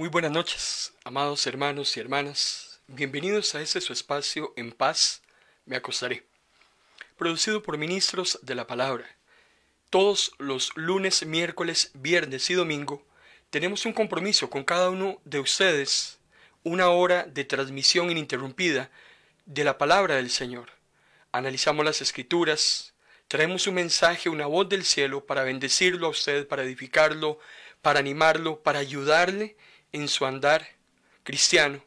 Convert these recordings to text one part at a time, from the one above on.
Muy buenas noches, amados hermanos y hermanas. Bienvenidos a este su espacio En paz, me acostaré. Producido por ministros de la palabra. Todos los lunes, miércoles, viernes y domingo tenemos un compromiso con cada uno de ustedes, una hora de transmisión ininterrumpida de la palabra del Señor. Analizamos las escrituras, traemos un mensaje, una voz del cielo para bendecirlo a usted, para edificarlo, para animarlo, para ayudarle en su andar cristiano.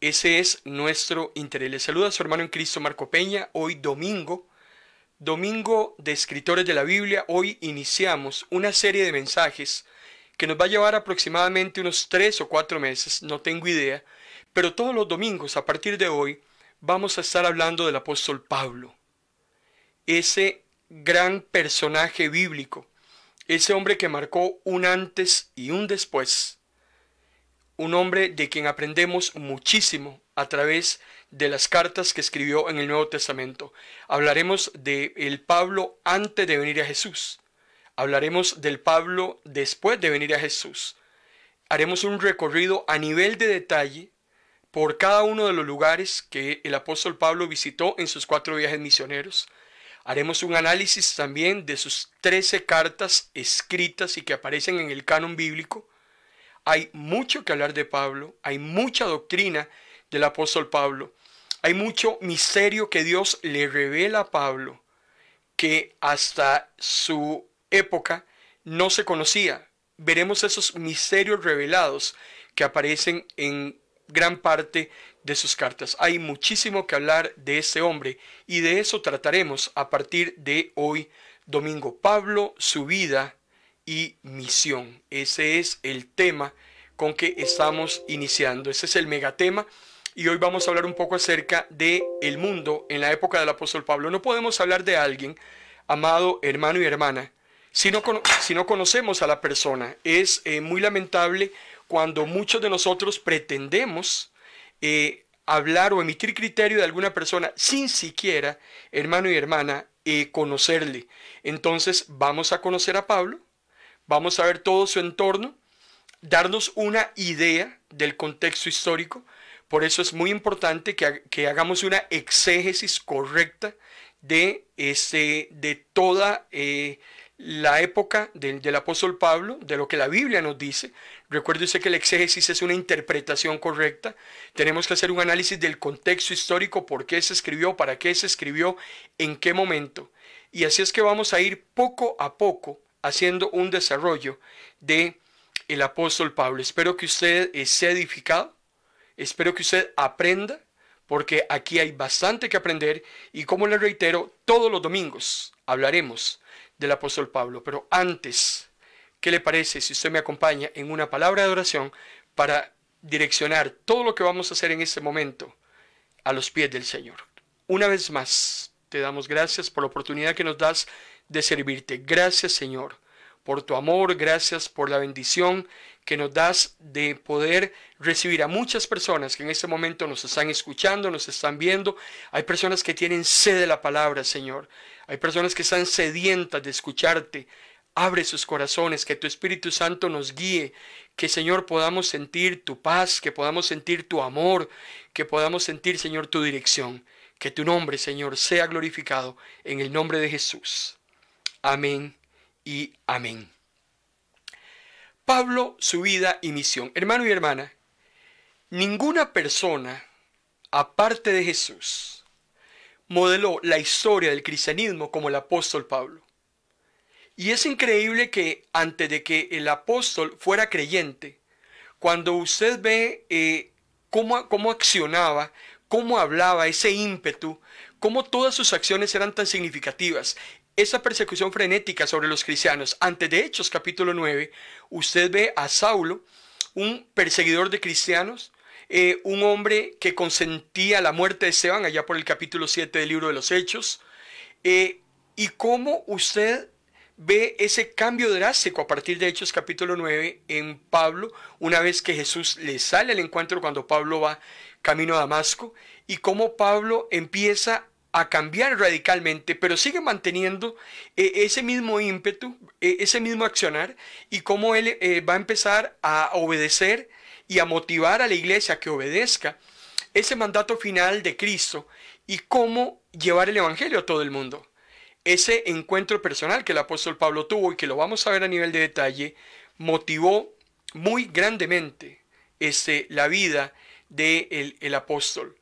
Ese es nuestro interés. Les saluda a su hermano en Cristo Marco Peña, hoy domingo, domingo de escritores de la Biblia. Hoy iniciamos una serie de mensajes que nos va a llevar aproximadamente unos tres o cuatro meses, no tengo idea, pero todos los domingos a partir de hoy vamos a estar hablando del apóstol Pablo, ese gran personaje bíblico, ese hombre que marcó un antes y un después un hombre de quien aprendemos muchísimo a través de las cartas que escribió en el Nuevo Testamento. Hablaremos de el Pablo antes de venir a Jesús. Hablaremos del Pablo después de venir a Jesús. Haremos un recorrido a nivel de detalle por cada uno de los lugares que el apóstol Pablo visitó en sus cuatro viajes misioneros. Haremos un análisis también de sus trece cartas escritas y que aparecen en el canon bíblico. Hay mucho que hablar de Pablo, hay mucha doctrina del apóstol Pablo, hay mucho misterio que Dios le revela a Pablo que hasta su época no se conocía. Veremos esos misterios revelados que aparecen en gran parte de sus cartas. Hay muchísimo que hablar de ese hombre y de eso trataremos a partir de hoy domingo. Pablo, su vida y misión. Ese es el tema con que estamos iniciando. Ese es el megatema y hoy vamos a hablar un poco acerca de el mundo en la época del apóstol Pablo. No podemos hablar de alguien, amado hermano y hermana, si no, si no conocemos a la persona. Es eh, muy lamentable cuando muchos de nosotros pretendemos eh, hablar o emitir criterio de alguna persona sin siquiera, hermano y hermana, eh, conocerle. Entonces vamos a conocer a Pablo Vamos a ver todo su entorno, darnos una idea del contexto histórico. Por eso es muy importante que, hagamos una exégesis correcta de, este, de toda eh, la época del, apóstol Pablo, de lo que la Biblia nos dice. Recuérdese que la exégesis es una interpretación correcta. Tenemos que hacer un análisis del contexto histórico, por qué se escribió, para qué se escribió, en qué momento. Y así es que vamos a ir poco a poco haciendo un desarrollo de el apóstol Pablo. Espero que usted eh, sea edificado, espero que usted aprenda, porque aquí hay bastante que aprender y como le reitero, todos los domingos hablaremos del apóstol Pablo. Pero antes, ¿qué le parece si usted me acompaña en una palabra de oración para direccionar todo lo que vamos a hacer en este momento a los pies del Señor? Una vez más, te damos gracias por la oportunidad que nos das de servirte. Gracias Señor por tu amor, gracias por la bendición que nos das de poder recibir a muchas personas que en este momento nos están escuchando, nos están viendo. Hay personas que tienen sed de la palabra, Señor. Hay personas que están sedientas de escucharte. Abre sus corazones, que tu Espíritu Santo nos guíe, que Señor podamos sentir tu paz, que podamos sentir tu amor, que podamos sentir, Señor, tu dirección. Que tu nombre, Señor, sea glorificado en el nombre de Jesús. Amén y amén. Pablo, su vida y misión. Hermano y hermana, ninguna persona, aparte de Jesús, modeló la historia del cristianismo como el apóstol Pablo. Y es increíble que antes de que el apóstol fuera creyente, cuando usted ve eh, cómo, cómo accionaba, cómo hablaba, ese ímpetu, cómo todas sus acciones eran tan significativas esa persecución frenética sobre los cristianos, antes de Hechos capítulo 9, usted ve a Saulo, un perseguidor de cristianos, eh, un hombre que consentía la muerte de Esteban, allá por el capítulo 7 del libro de los Hechos, eh, y cómo usted ve ese cambio drástico a partir de Hechos capítulo 9 en Pablo, una vez que Jesús le sale al encuentro cuando Pablo va camino a Damasco, y cómo Pablo empieza a cambiar radicalmente, pero sigue manteniendo eh, ese mismo ímpetu, eh, ese mismo accionar, y cómo él eh, va a empezar a obedecer y a motivar a la iglesia que obedezca ese mandato final de Cristo y cómo llevar el Evangelio a todo el mundo. Ese encuentro personal que el apóstol Pablo tuvo y que lo vamos a ver a nivel de detalle, motivó muy grandemente este, la vida del de el apóstol.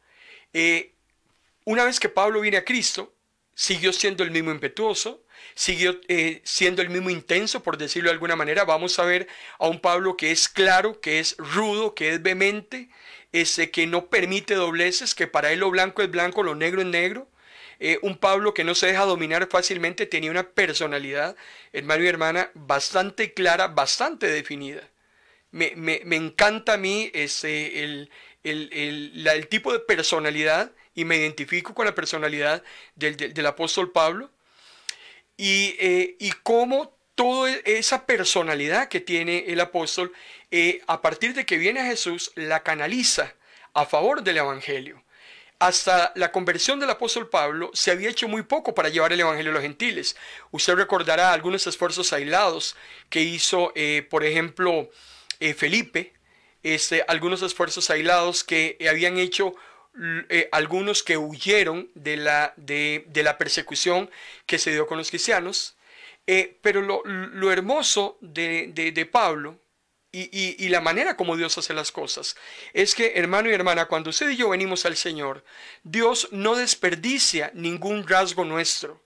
Una vez que Pablo viene a Cristo, siguió siendo el mismo impetuoso, siguió eh, siendo el mismo intenso, por decirlo de alguna manera. Vamos a ver a un Pablo que es claro, que es rudo, que es vehemente, ese que no permite dobleces, que para él lo blanco es blanco, lo negro es negro. Eh, un Pablo que no se deja dominar fácilmente, tenía una personalidad, hermano y hermana, bastante clara, bastante definida. Me, me, encanta a mí ese, el, el, el tipo de personalidad y me identifico con la personalidad del, apóstol Pablo y, eh, cómo toda e, esa personalidad que tiene el apóstol, eh, a partir de que viene a Jesús, la canaliza a favor del Evangelio. Hasta la conversión del apóstol Pablo se había hecho muy poco para llevar el Evangelio a los gentiles. Usted recordará algunos esfuerzos aislados que hizo, eh, por ejemplo, Felipe, este, algunos esfuerzos aislados que habían hecho eh, algunos que huyeron de la, de, la, persecución que se dio con los cristianos. Eh, pero lo, hermoso de, de Pablo y, la manera como Dios hace las cosas es que, hermano y hermana, cuando usted y yo venimos al Señor, Dios no desperdicia ningún rasgo nuestro.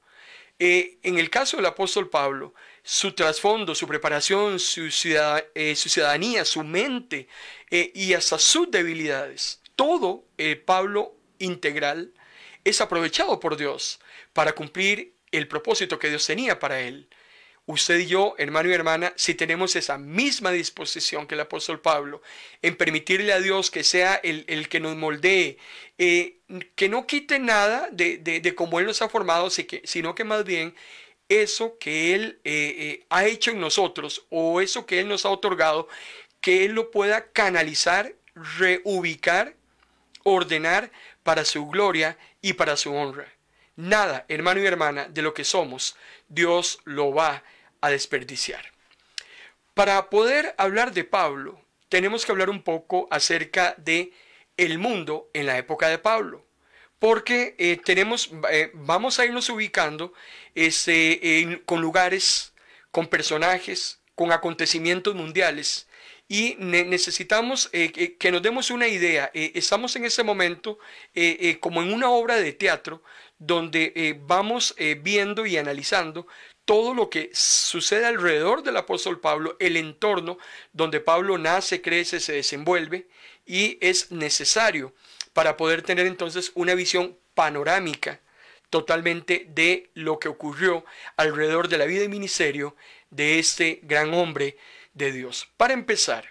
Eh, en el caso del apóstol Pablo, su trasfondo, su preparación, su, ciudad, su ciudadanía, su mente y hasta sus debilidades todo el eh, Pablo integral es aprovechado por Dios para cumplir el propósito que Dios tenía para él. Usted y yo, hermano y hermana, si tenemos esa misma disposición que el apóstol Pablo en permitirle a Dios que sea el, que nos moldee, eh, que no quite nada de, de, cómo Él nos ha formado, sino que más bien eso que Él eh, ha hecho en nosotros o eso que Él nos ha otorgado, que Él lo pueda canalizar, reubicar ordenar para su gloria y para su honra. Nada, hermano y hermana, de lo que somos, Dios lo va a desperdiciar. Para poder hablar de Pablo, tenemos que hablar un poco acerca de el mundo en la época de Pablo, porque eh, tenemos, eh, vamos a irnos ubicando este, con lugares, con personajes, con acontecimientos mundiales y necesitamos eh, que nos demos una idea. Eh, estamos en ese momento eh, como en una obra de teatro donde vamos viendo y analizando todo lo que sucede alrededor del apóstol Pablo, el entorno donde Pablo nace, crece, se desenvuelve y es necesario para poder tener entonces una visión panorámica totalmente de lo que ocurrió alrededor de la vida y ministerio de este gran hombre de Dios. Para empezar,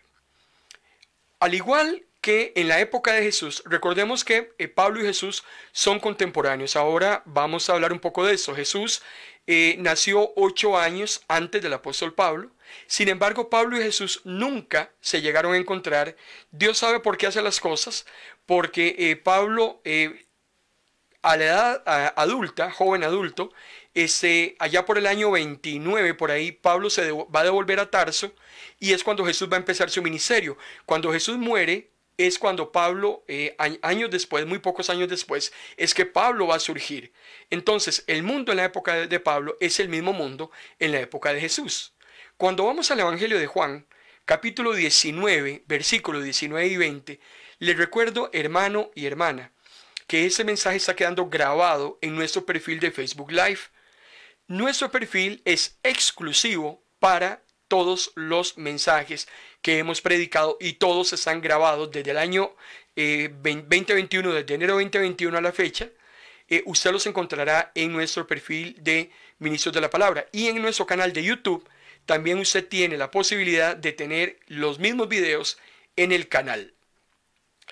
al igual que en la época de Jesús, recordemos que eh, Pablo y Jesús son contemporáneos. Ahora vamos a hablar un poco de eso. Jesús eh, nació ocho años antes del apóstol Pablo. Sin embargo, Pablo y Jesús nunca se llegaron a encontrar. Dios sabe por qué hace las cosas, porque eh, Pablo a la edad adulta, joven adulto, este, allá por el año 29, por ahí, Pablo se va a devolver a Tarso y es cuando Jesús va a empezar su ministerio. Cuando Jesús muere, es cuando Pablo, eh, años después, muy pocos años después, es que Pablo va a surgir. Entonces, el mundo en la época de Pablo es el mismo mundo en la época de Jesús. Cuando vamos al Evangelio de Juan, capítulo 19, versículos 19 y 20, les recuerdo, hermano y hermana, que ese mensaje está quedando grabado en nuestro perfil de Facebook Live. Nuestro perfil es exclusivo para todos los mensajes que hemos predicado y todos están grabados desde el año 2021, eh, desde enero 2021 a la fecha. Eh, usted los encontrará en nuestro perfil de Ministros de la Palabra y en nuestro canal de YouTube. También usted tiene la posibilidad de tener los mismos videos en el canal.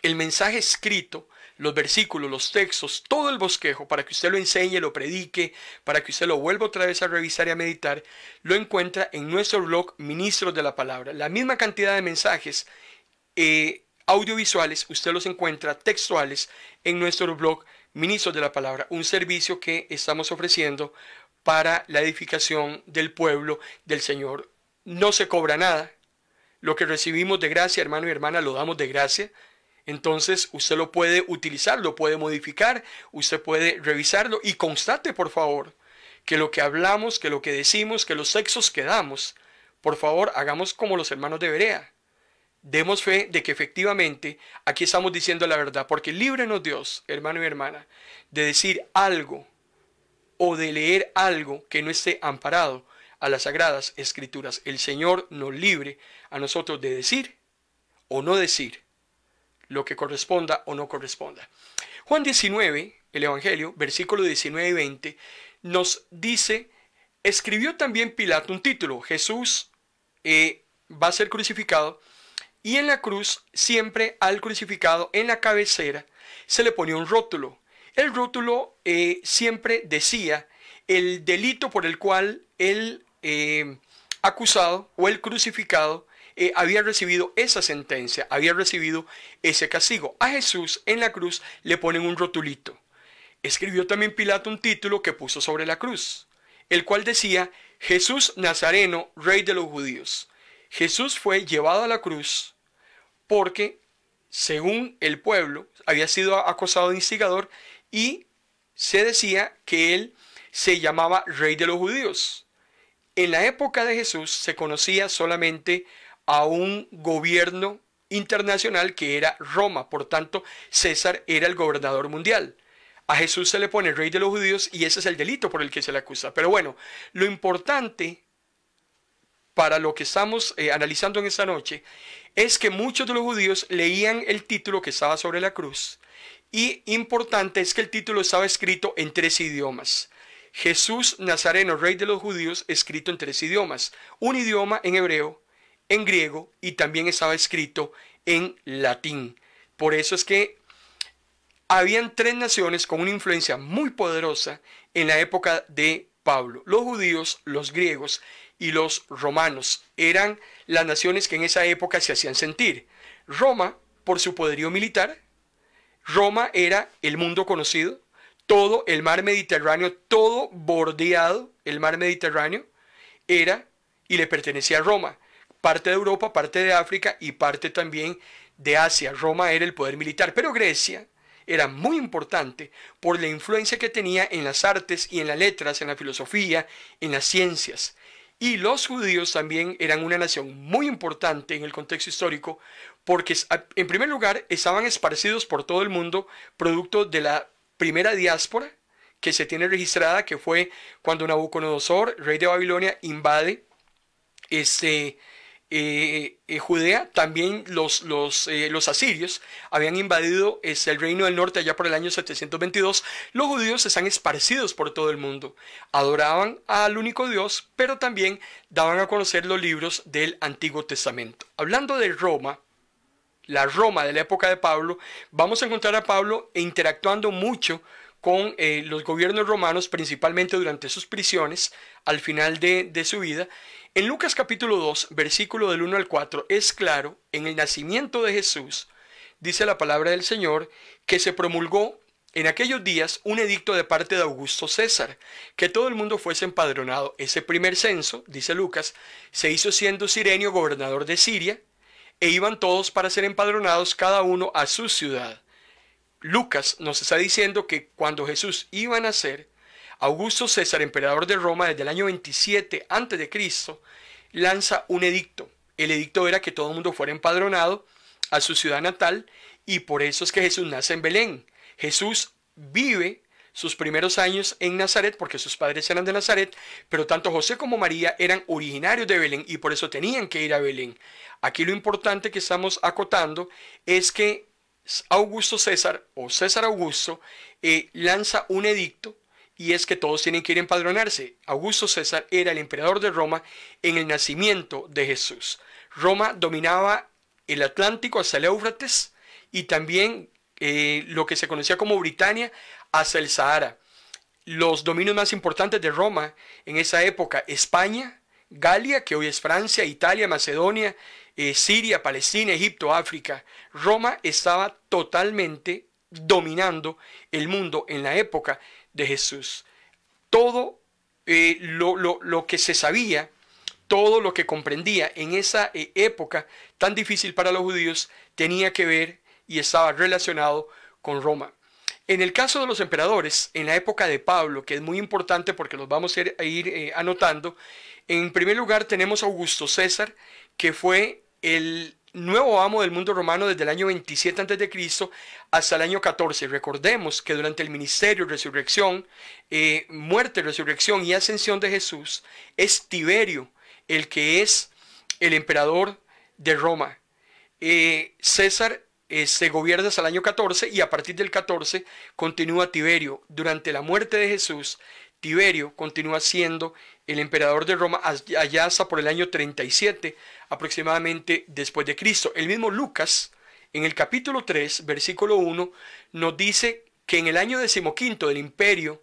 El mensaje escrito los versículos, los textos, todo el bosquejo, para que usted lo enseñe, lo predique, para que usted lo vuelva otra vez a revisar y a meditar, lo encuentra en nuestro blog Ministros de la Palabra. La misma cantidad de mensajes eh, audiovisuales, usted los encuentra textuales en nuestro blog Ministros de la Palabra, un servicio que estamos ofreciendo para la edificación del pueblo del Señor. No se cobra nada. Lo que recibimos de gracia, hermano y hermana, lo damos de gracia. Entonces usted lo puede utilizar, lo puede modificar, usted puede revisarlo y constate, por favor, que lo que hablamos, que lo que decimos, que los sexos que damos, por favor, hagamos como los hermanos de Berea. Demos fe de que efectivamente aquí estamos diciendo la verdad, porque líbrenos Dios, hermano y hermana, de decir algo o de leer algo que no esté amparado a las sagradas escrituras. El Señor nos libre a nosotros de decir o no decir lo que corresponda o no corresponda. Juan 19, el Evangelio, versículo 19 y 20, nos dice, escribió también Pilato un título, Jesús eh, va a ser crucificado, y en la cruz, siempre al crucificado, en la cabecera, se le ponía un rótulo. El rótulo eh, siempre decía el delito por el cual el eh, acusado o el crucificado eh, había recibido esa sentencia, había recibido ese castigo. A Jesús en la cruz le ponen un rotulito. Escribió también Pilato un título que puso sobre la cruz, el cual decía, Jesús Nazareno, rey de los judíos. Jesús fue llevado a la cruz porque, según el pueblo, había sido acosado de instigador y se decía que él se llamaba rey de los judíos. En la época de Jesús se conocía solamente a un gobierno internacional que era Roma. Por tanto, César era el gobernador mundial. A Jesús se le pone rey de los judíos y ese es el delito por el que se le acusa. Pero bueno, lo importante para lo que estamos eh, analizando en esta noche es que muchos de los judíos leían el título que estaba sobre la cruz y importante es que el título estaba escrito en tres idiomas. Jesús Nazareno, rey de los judíos, escrito en tres idiomas. Un idioma en hebreo, en griego y también estaba escrito en latín. Por eso es que habían tres naciones con una influencia muy poderosa en la época de Pablo. Los judíos, los griegos y los romanos eran las naciones que en esa época se hacían sentir. Roma, por su poderío militar, Roma era el mundo conocido, todo el mar Mediterráneo, todo bordeado el mar Mediterráneo, era y le pertenecía a Roma parte de Europa, parte de África y parte también de Asia. Roma era el poder militar, pero Grecia era muy importante por la influencia que tenía en las artes y en las letras, en la filosofía, en las ciencias. Y los judíos también eran una nación muy importante en el contexto histórico porque en primer lugar estaban esparcidos por todo el mundo producto de la primera diáspora que se tiene registrada, que fue cuando Nabucodonosor, rey de Babilonia, invade este, eh, eh, Judea, también los, los, eh, asirios habían invadido el reino del norte allá por el año 722, los judíos están esparcidos por todo el mundo, adoraban al único Dios, pero también daban a conocer los libros del Antiguo Testamento. Hablando de Roma, la Roma de la época de Pablo, vamos a encontrar a Pablo interactuando mucho con los gobiernos romanos, principalmente durante sus prisiones, al final de, de su vida, en Lucas capítulo 2, versículo del 1 al 4, es claro, en el nacimiento de Jesús, dice la palabra del Señor, que se promulgó en aquellos días un edicto de parte de Augusto César, que todo el mundo fuese empadronado. Ese primer censo, dice Lucas, se hizo siendo Sirenio gobernador de Siria, e iban todos para ser empadronados cada uno a su ciudad. Lucas nos está diciendo que cuando Jesús iba a nacer, Augusto César, emperador de Roma desde el año 27 a.C., lanza un edicto. El edicto era que todo el mundo fuera empadronado a su ciudad natal y por eso es que Jesús nace en Belén. Jesús vive sus primeros años en Nazaret porque sus padres eran de Nazaret, pero tanto José como María eran originarios de Belén y por eso tenían que ir a Belén. Aquí lo importante que estamos acotando es que Augusto César o César Augusto eh, lanza un edicto y es que todos tienen que ir a empadronarse. Augusto César era el emperador de Roma en el nacimiento de Jesús. Roma dominaba el Atlántico hasta el Éufrates y también eh, lo que se conocía como Britania hasta el Sahara. Los dominios más importantes de Roma en esa época, España, Galia, que hoy es Francia, Italia, Macedonia, eh, Siria, Palestina, Egipto, África. Roma estaba totalmente dominando el mundo en la época de Jesús. Todo eh, lo, que se sabía, todo lo que comprendía en esa eh, época tan difícil para los judíos, tenía que ver y estaba relacionado con Roma. En el caso de los emperadores, en la época de Pablo, que es muy importante porque los vamos a ir, eh, anotando, en primer lugar tenemos a Augusto César, que fue el nuevo amo del mundo romano desde el año 27 a.C. hasta el año 14. Recordemos que durante el ministerio, resurrección, eh, muerte, resurrección y ascensión de Jesús, es Tiberio el que es el emperador de Roma. Eh, César eh, se gobierna hasta el año 14 y a partir del 14 continúa Tiberio. Durante la muerte de Jesús, Tiberio continúa siendo el emperador de Roma allá hasta por el año 37 aproximadamente después de Cristo. El mismo Lucas, en el capítulo 3, versículo 1, nos dice que en el año decimoquinto del imperio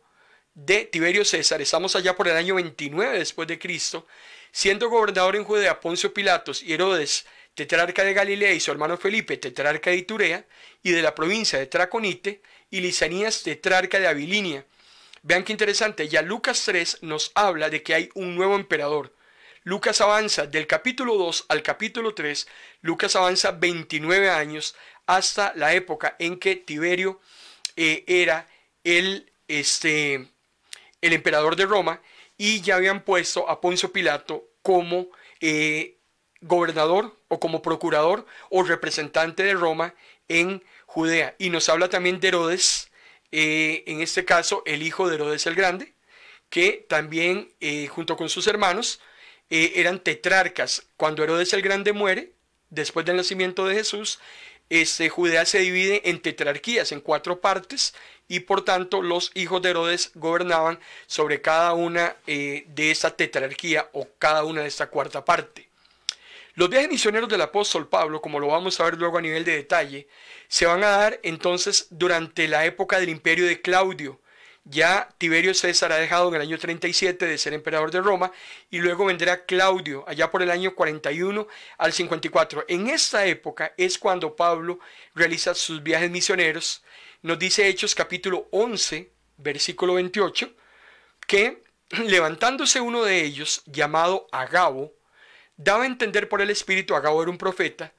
de Tiberio César, estamos allá por el año 29 después de Cristo, siendo gobernador en Judea Poncio Pilatos y Herodes, tetrarca de Galilea y su hermano Felipe, tetrarca de Iturea, y de la provincia de Traconite, y Lisanías, tetrarca de Abilinia, Vean qué interesante, ya Lucas 3 nos habla de que hay un nuevo emperador. Lucas avanza del capítulo 2 al capítulo 3, Lucas avanza 29 años hasta la época en que Tiberio eh, era el, este, el emperador de Roma y ya habían puesto a Poncio Pilato como eh, gobernador o como procurador o representante de Roma en Judea. Y nos habla también de Herodes, eh, en este caso el hijo de Herodes el Grande, que también eh, junto con sus hermanos eh, eran tetrarcas. Cuando Herodes el Grande muere, después del nacimiento de Jesús, este, Judea se divide en tetrarquías, en cuatro partes, y por tanto los hijos de Herodes gobernaban sobre cada una de esa tetrarquía o cada una de esta cuarta parte. Los viajes misioneros del apóstol Pablo, como lo vamos a ver luego a nivel de detalle, se van a dar entonces durante la época del imperio de Claudio. Ya Tiberio César ha dejado en el año 37 de ser emperador de Roma y luego vendrá Claudio allá por el año 41 al 54. En esta época es cuando Pablo realiza sus viajes misioneros. Nos dice Hechos capítulo 11, versículo 28, que levantándose uno de ellos, llamado Agabo, daba a entender por el Espíritu, a era un profeta,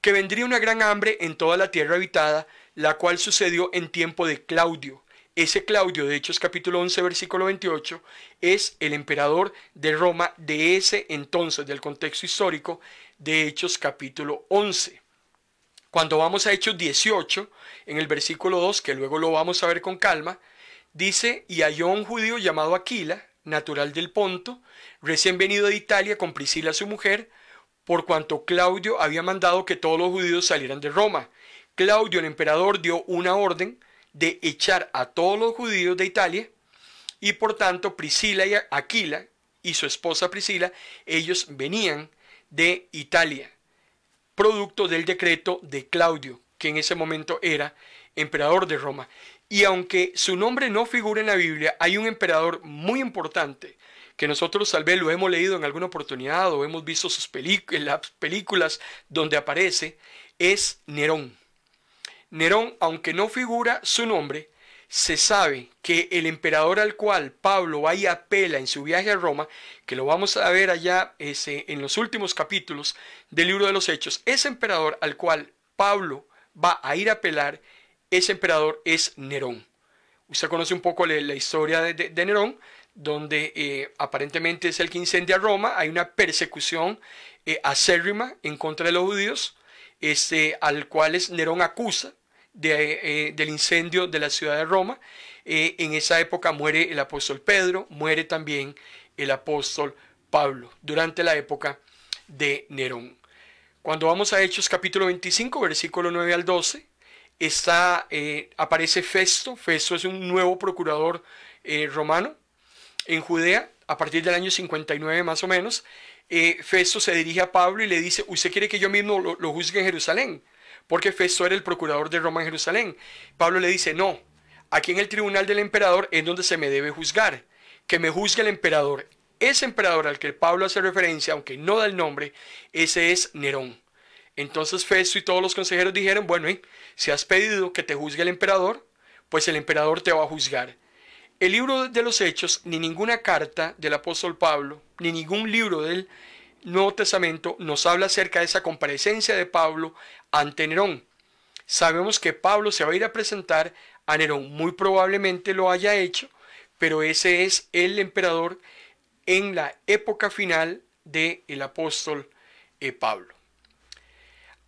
que vendría una gran hambre en toda la tierra habitada, la cual sucedió en tiempo de Claudio. Ese Claudio, de Hechos capítulo 11, versículo 28, es el emperador de Roma de ese entonces, del contexto histórico de Hechos capítulo 11. Cuando vamos a Hechos 18, en el versículo 2, que luego lo vamos a ver con calma, dice, y halló un judío llamado Aquila, natural del Ponto, recién venido de Italia con Priscila su mujer, por cuanto Claudio había mandado que todos los judíos salieran de Roma. Claudio el emperador dio una orden de echar a todos los judíos de Italia y por tanto Priscila y Aquila y su esposa Priscila, ellos venían de Italia, producto del decreto de Claudio, que en ese momento era emperador de Roma. Y aunque su nombre no figura en la Biblia, hay un emperador muy importante que nosotros tal vez lo hemos leído en alguna oportunidad o hemos visto sus las películas donde aparece, es Nerón. Nerón, aunque no figura su nombre, se sabe que el emperador al cual Pablo va y apela en su viaje a Roma, que lo vamos a ver allá ese, en los últimos capítulos del libro de los Hechos, ese emperador al cual Pablo va a ir a apelar ese emperador es Nerón. Usted conoce un poco la, historia de, Nerón, donde eh, aparentemente es el que incendia Roma. Hay una persecución eh, acérrima en contra de los judíos, este, al cual Nerón acusa de, eh, del incendio de la ciudad de Roma. en esa época muere el apóstol Pedro, muere también el apóstol Pablo, durante la época de Nerón. Cuando vamos a Hechos capítulo 25, versículo 9 al 12, Está, eh, aparece Festo, Festo es un nuevo procurador eh, romano en Judea, a partir del año 59 más o menos. Eh, Festo se dirige a Pablo y le dice, usted quiere que yo mismo lo, lo juzgue en Jerusalén, porque Festo era el procurador de Roma en Jerusalén. Pablo le dice, no, aquí en el tribunal del emperador es donde se me debe juzgar, que me juzgue el emperador. Ese emperador al que Pablo hace referencia, aunque no da el nombre, ese es Nerón. Entonces Festo y todos los consejeros dijeron, bueno, ¿eh? Si has pedido que te juzgue el emperador, pues el emperador te va a juzgar. El libro de los Hechos, ni ninguna carta del apóstol Pablo, ni ningún libro del Nuevo Testamento nos habla acerca de esa comparecencia de Pablo ante Nerón. Sabemos que Pablo se va a ir a presentar a Nerón, muy probablemente lo haya hecho, pero ese es el emperador en la época final del apóstol eh, Pablo.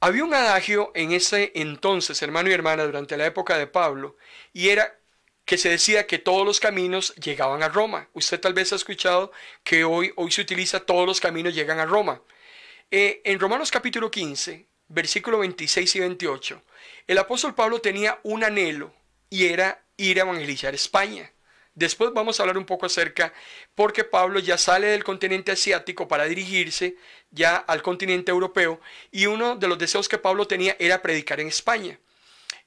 Había un adagio en ese entonces, hermano y hermana, durante la época de Pablo, y era que se decía que todos los caminos llegaban a Roma. Usted tal vez ha escuchado que hoy, hoy se utiliza todos los caminos llegan a Roma. Eh, en Romanos capítulo 15, versículo 26 y 28, el apóstol Pablo tenía un anhelo y era ir a evangelizar España. Después vamos a hablar un poco acerca, porque Pablo ya sale del continente asiático para dirigirse ya al continente europeo y uno de los deseos que Pablo tenía era predicar en España.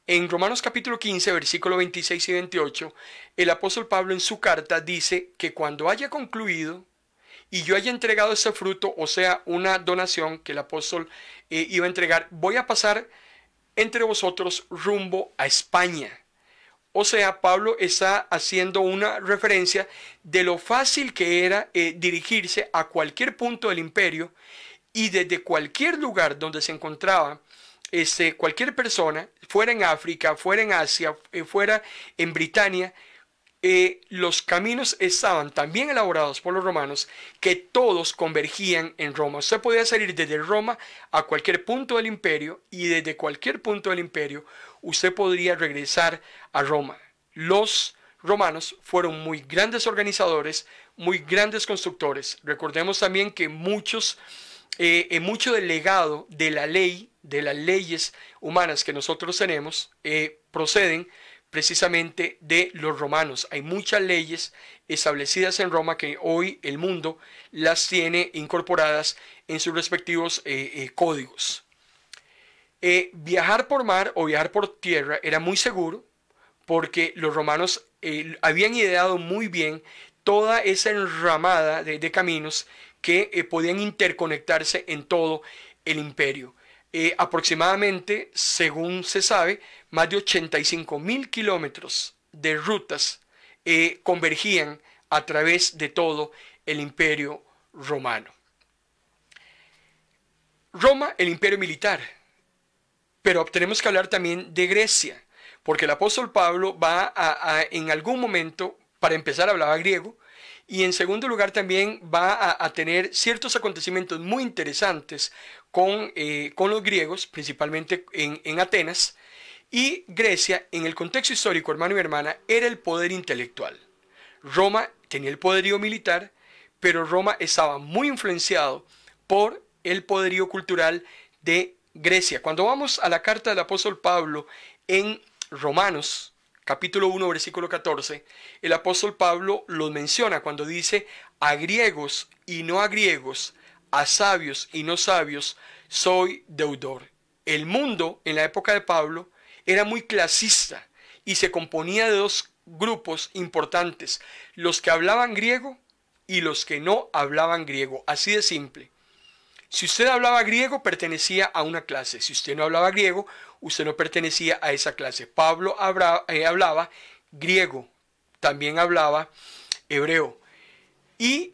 En Romanos capítulo 15, versículo 26 y 28, el apóstol Pablo en su carta dice que cuando haya concluido y yo haya entregado ese fruto, o sea, una donación que el apóstol eh, iba a entregar, voy a pasar entre vosotros rumbo a España o sea, Pablo está haciendo una referencia de lo fácil que era eh, dirigirse a cualquier punto del imperio y desde cualquier lugar donde se encontraba este, cualquier persona, fuera en África, fuera en Asia, eh, fuera en Britania, eh, los caminos estaban tan bien elaborados por los romanos que todos convergían en Roma. Usted podía salir desde Roma a cualquier punto del imperio y desde cualquier punto del imperio usted podría regresar a Roma. Los romanos fueron muy grandes organizadores, muy grandes constructores. Recordemos también que muchos, eh, eh mucho del legado de la ley, de las leyes humanas que nosotros tenemos, eh, proceden precisamente de los romanos. Hay muchas leyes establecidas en Roma que hoy el mundo las tiene incorporadas en sus respectivos eh, códigos. Eh, viajar por mar o viajar por tierra era muy seguro porque los romanos eh, habían ideado muy bien toda esa enramada de, caminos que eh, podían interconectarse en todo el imperio. aproximadamente, según se sabe, más de 85 mil kilómetros de rutas convergían a través de todo el imperio romano. Roma, el imperio militar, pero tenemos que hablar también de Grecia, porque el apóstol Pablo va a, en algún momento, para empezar, hablaba griego, y en segundo lugar también va a, tener ciertos acontecimientos muy interesantes con, eh, con los griegos, principalmente en, en Atenas, y Grecia, en el contexto histórico, hermano y hermana, era el poder intelectual. Roma tenía el poderío militar, pero Roma estaba muy influenciado por el poderío cultural de Grecia. Cuando vamos a la carta del apóstol Pablo en Romanos, capítulo 1, versículo 14, el apóstol Pablo los menciona cuando dice a griegos y no a griegos, a sabios y no sabios, soy deudor. El mundo en la época de Pablo era muy clasista y se componía de dos grupos importantes, los que hablaban griego y los que no hablaban griego, así de simple. Si usted hablaba griego, pertenecía a una clase. Si usted no hablaba griego, usted no pertenecía a esa clase. Pablo eh, hablaba, griego, también hablaba hebreo. Y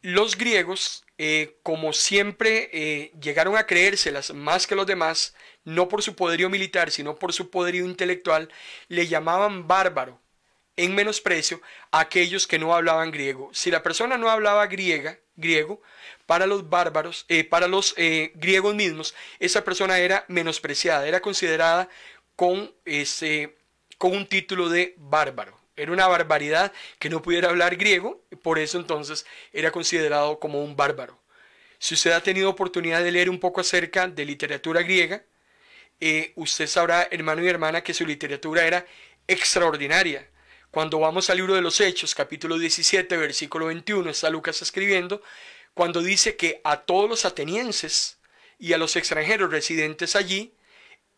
los griegos, eh, como siempre, eh, llegaron a creérselas más que los demás, no por su poderío militar, sino por su poderío intelectual, le llamaban bárbaro en menosprecio a aquellos que no hablaban griego. Si la persona no hablaba griega, griego, para los bárbaros, eh, para los eh, griegos mismos, esa persona era menospreciada, era considerada con, ese, con un título de bárbaro. Era una barbaridad que no pudiera hablar griego, por eso entonces era considerado como un bárbaro. Si usted ha tenido oportunidad de leer un poco acerca de literatura griega, eh, usted sabrá, hermano y hermana, que su literatura era extraordinaria. Cuando vamos al libro de los Hechos, capítulo 17, versículo 21, está Lucas escribiendo, cuando dice que a todos los atenienses y a los extranjeros residentes allí,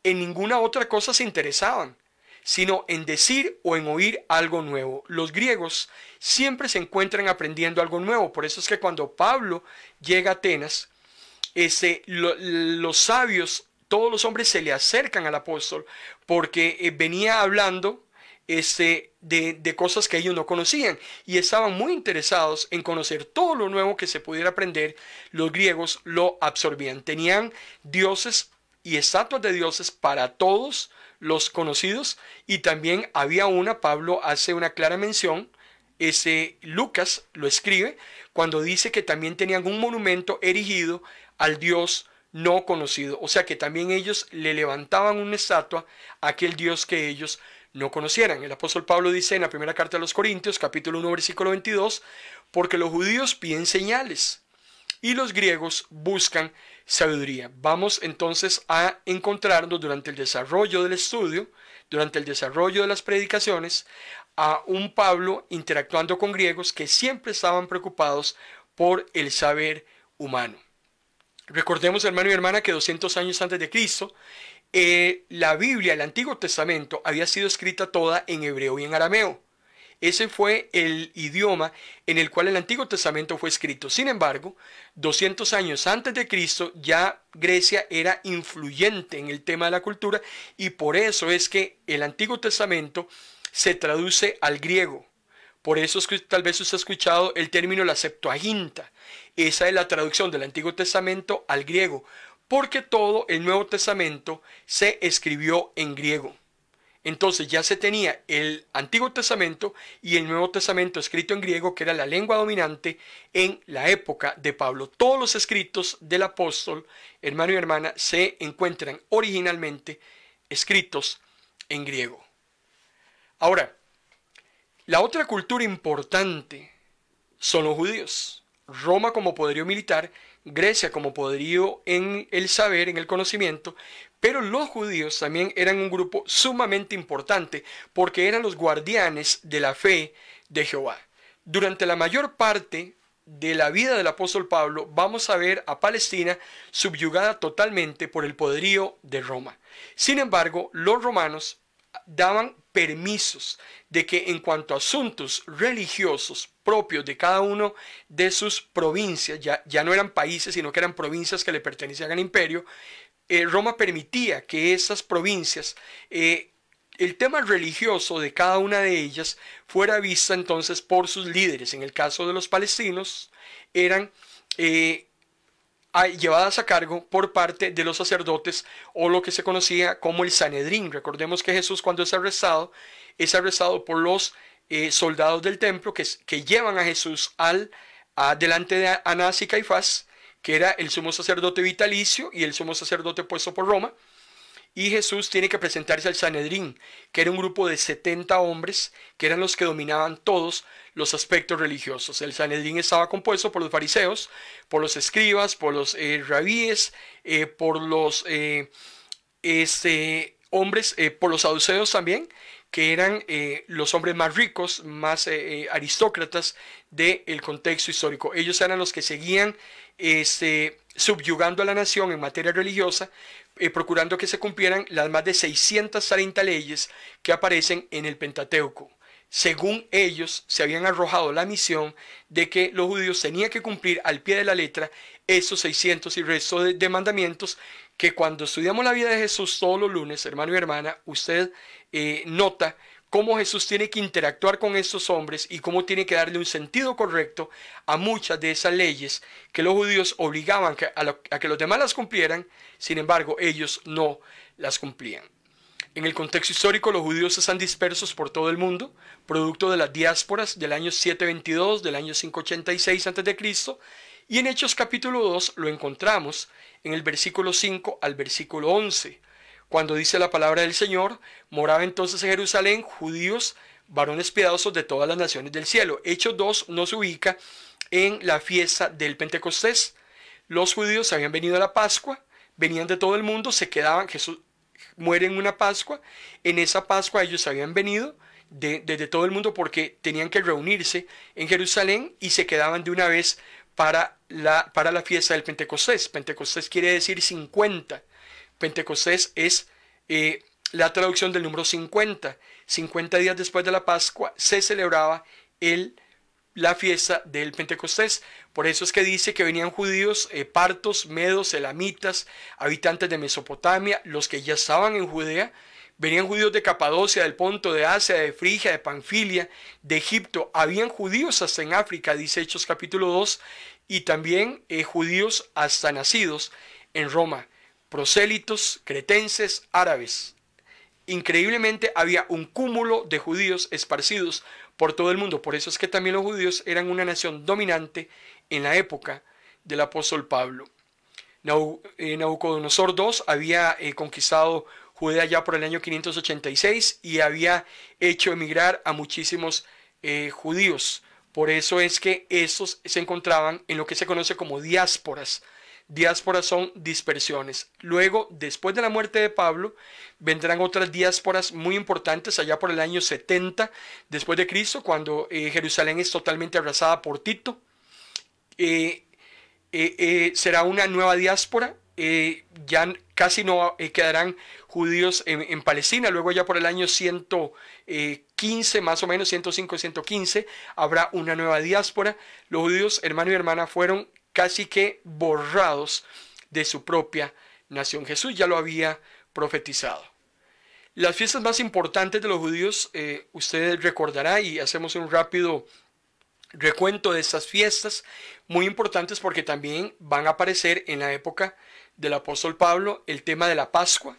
en ninguna otra cosa se interesaban, sino en decir o en oír algo nuevo. Los griegos siempre se encuentran aprendiendo algo nuevo, por eso es que cuando Pablo llega a Atenas, ese, los sabios, todos los hombres se le acercan al apóstol, porque eh, venía hablando este, de, cosas que ellos no conocían y estaban muy interesados en conocer todo lo nuevo que se pudiera aprender, los griegos lo absorbían. Tenían dioses y estatuas de dioses para todos los conocidos y también había una, Pablo hace una clara mención, ese Lucas lo escribe cuando dice que también tenían un monumento erigido al dios no conocido, o sea que también ellos le levantaban una estatua a aquel dios que ellos no conocieran. El apóstol Pablo dice en la primera carta a los Corintios, capítulo 1, versículo 22, porque los judíos piden señales y los griegos buscan sabiduría. Vamos entonces a encontrarnos durante el desarrollo del estudio, durante el desarrollo de las predicaciones, a un Pablo interactuando con griegos que siempre estaban preocupados por el saber humano. Recordemos, hermano y hermana, que 200 años antes de Cristo, eh, la Biblia, el Antiguo Testamento, había sido escrita toda en hebreo y en arameo. Ese fue el idioma en el cual el Antiguo Testamento fue escrito. Sin embargo, 200 años antes de Cristo ya Grecia era influyente en el tema de la cultura y por eso es que el Antiguo Testamento se traduce al griego. Por eso tal vez usted ha escuchado el término la Septuaginta. Esa es la traducción del Antiguo Testamento al griego porque todo el Nuevo Testamento se escribió en griego. Entonces ya se tenía el Antiguo Testamento y el Nuevo Testamento escrito en griego, que era la lengua dominante en la época de Pablo. Todos los escritos del apóstol, hermano y hermana, se encuentran originalmente escritos en griego. Ahora, la otra cultura importante son los judíos. Roma como poderío militar, Grecia como poderío en el saber, en el conocimiento, pero los judíos también eran un grupo sumamente importante porque eran los guardianes de la fe de Jehová. Durante la mayor parte de la vida del apóstol Pablo vamos a ver a Palestina subyugada totalmente por el poderío de Roma. Sin embargo, los romanos daban permisos de que en cuanto a asuntos religiosos propios de cada uno de sus provincias, ya, ya no eran países, sino que eran provincias que le pertenecían al imperio, eh, Roma permitía que esas provincias, eh, el tema religioso de cada una de ellas fuera vista entonces por sus líderes. En el caso de los palestinos, eran... Eh, llevadas a cargo por parte de los sacerdotes o lo que se conocía como el Sanedrín. Recordemos que Jesús cuando es arrestado, es arrestado por los eh, soldados del templo que, que, llevan a Jesús al adelante delante de Anás y Caifás, que era el sumo sacerdote vitalicio y el sumo sacerdote puesto por Roma y Jesús tiene que presentarse al Sanedrín, que era un grupo de 70 hombres que eran los que dominaban todos los aspectos religiosos. El Sanedrín estaba compuesto por los fariseos, por los escribas, por los eh, rabíes, eh, por los eh, este, hombres, por los saduceos también, que eran los hombres más ricos, más aristócratas del contexto histórico. Ellos eran los que seguían este, subyugando a la nación en materia religiosa, eh, procurando que se cumplieran las más de 630 leyes que aparecen en el Pentateuco. Según ellos, se habían arrojado la misión de que los judíos tenían que cumplir al pie de la letra esos 600 y resto de, mandamientos que cuando estudiamos la vida de Jesús todos los lunes, hermano y hermana, usted eh, nota cómo Jesús tiene que interactuar con estos hombres y cómo tiene que darle un sentido correcto a muchas de esas leyes que los judíos obligaban a, que los demás las cumplieran, sin embargo ellos no las cumplían. En el contexto histórico, los judíos están dispersos por todo el mundo, producto de las diásporas del año 722, del año 586 a.C., y en Hechos capítulo 2 lo encontramos en el versículo 5 al versículo 11, cuando dice la palabra del Señor, moraba entonces en Jerusalén judíos, varones piadosos de todas las naciones del cielo. Hechos 2 nos ubica en la fiesta del Pentecostés. Los judíos habían venido a la Pascua, venían de todo el mundo, se quedaban, Jesús muere en una Pascua, en esa Pascua ellos habían venido desde todo el mundo porque tenían que reunirse en Jerusalén y se quedaban de una vez para la, para la fiesta del Pentecostés. Pentecostés quiere decir 50. Pentecostés es eh, la traducción del número 50. 50 días después de la Pascua se celebraba el, la fiesta del Pentecostés. Por eso es que dice que venían judíos, eh, partos, medos, elamitas, habitantes de Mesopotamia, los que ya estaban en Judea. Venían judíos de Capadocia, del Ponto, de Asia, de Frigia, de Panfilia, de Egipto. Habían judíos hasta en África, dice Hechos capítulo 2, y también eh, judíos hasta nacidos en Roma prosélitos, cretenses, árabes. Increíblemente había un cúmulo de judíos esparcidos por todo el mundo. Por eso es que también los judíos eran una nación dominante en la época del apóstol Pablo. Nabucodonosor eh, II había eh, conquistado Judea ya por el año 586 y había hecho emigrar a muchísimos eh, judíos. Por eso es que esos se encontraban en lo que se conoce como diásporas, diásporas son dispersiones. Luego, después de la muerte de Pablo, vendrán otras diásporas muy importantes allá por el año 70 después de Cristo, cuando eh, Jerusalén es totalmente abrazada por Tito. Eh, eh, será una nueva diáspora. ya casi no quedarán judíos en, en, Palestina. Luego ya por el año 115, más o menos 105-115, habrá una nueva diáspora. Los judíos, hermano y hermana, fueron casi que borrados de su propia nación. Jesús ya lo había profetizado. Las fiestas más importantes de los judíos, eh, usted ustedes recordará y hacemos un rápido recuento de estas fiestas, muy importantes porque también van a aparecer en la época del apóstol Pablo el tema de la Pascua,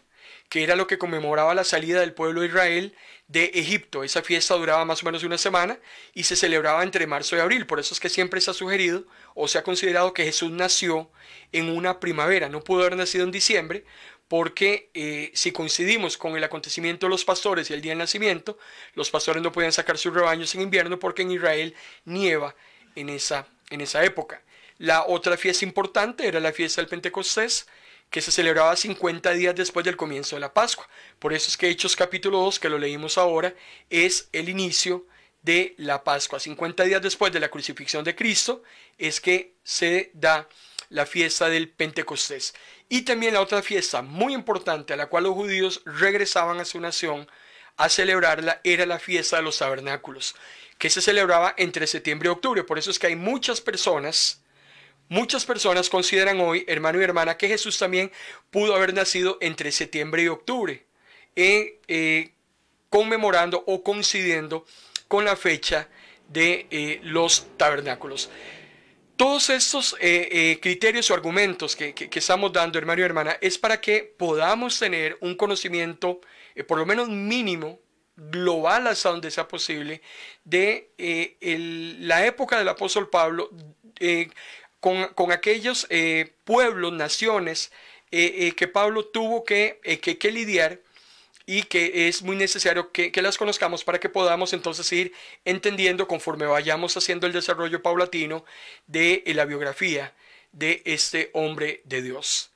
que era lo que conmemoraba la salida del pueblo de Israel de Egipto. Esa fiesta duraba más o menos una semana y se celebraba entre marzo y abril. Por eso es que siempre se ha sugerido o se ha considerado que Jesús nació en una primavera. No pudo haber nacido en diciembre porque eh, si coincidimos con el acontecimiento de los pastores y el día del nacimiento, los pastores no podían sacar sus rebaños en invierno porque en Israel nieva en esa, en esa época. La otra fiesta importante era la fiesta del Pentecostés, que se celebraba 50 días después del comienzo de la Pascua. Por eso es que Hechos capítulo 2, que lo leímos ahora, es el inicio de la Pascua. 50 días después de la crucifixión de Cristo es que se da la fiesta del Pentecostés. Y también la otra fiesta muy importante a la cual los judíos regresaban a su nación a celebrarla era la fiesta de los tabernáculos, que se celebraba entre septiembre y octubre. Por eso es que hay muchas personas Muchas personas consideran hoy, hermano y hermana, que Jesús también pudo haber nacido entre septiembre y octubre, eh, eh, conmemorando o coincidiendo con la fecha de eh, los tabernáculos. Todos estos criterios o argumentos que, estamos dando, hermano y hermana, es para que podamos tener un conocimiento, por lo menos mínimo, global hasta donde sea posible, de la época del apóstol Pablo, con, aquellos eh, pueblos, naciones eh, eh, que Pablo tuvo que, lidiar y que es muy necesario que, las conozcamos para que podamos entonces ir entendiendo conforme vayamos haciendo el desarrollo paulatino de la biografía de este hombre de Dios.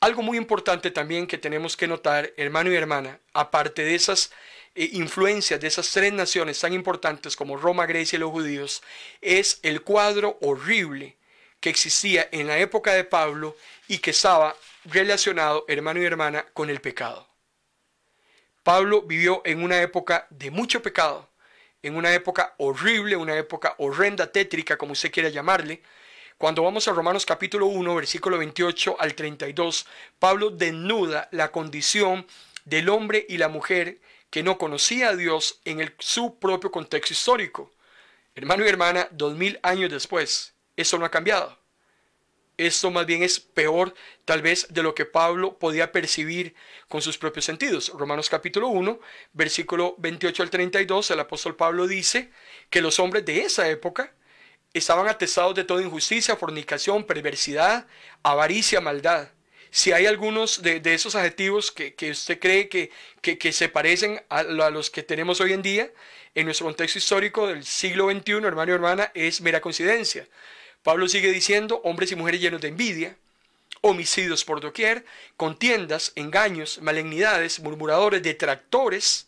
Algo muy importante también que tenemos que notar, hermano y hermana, aparte de esas influencias de esas tres naciones tan importantes como Roma, Grecia y los judíos, es el cuadro horrible que existía en la época de Pablo y que estaba relacionado, hermano y hermana, con el pecado. Pablo vivió en una época de mucho pecado, en una época horrible, una época horrenda, tétrica, como usted quiera llamarle. Cuando vamos a Romanos capítulo 1, versículo 28 al 32, Pablo desnuda la condición del hombre y la mujer que no conocía a Dios en su propio contexto histórico. Hermano y hermana, dos mil años después. Eso no ha cambiado. Esto más bien es peor tal vez de lo que Pablo podía percibir con sus propios sentidos. Romanos capítulo 1, versículo 28 al 32, el apóstol Pablo dice que los hombres de esa época estaban atestados de toda injusticia, fornicación, perversidad, avaricia, maldad. Si hay algunos de, esos adjetivos que, usted cree que, se parecen a los que tenemos hoy en día, en nuestro contexto histórico del siglo XXI, hermano y hermana, es mera coincidencia. Pablo sigue diciendo, hombres y mujeres llenos de envidia, homicidios por doquier, contiendas, engaños, malignidades, murmuradores, detractores.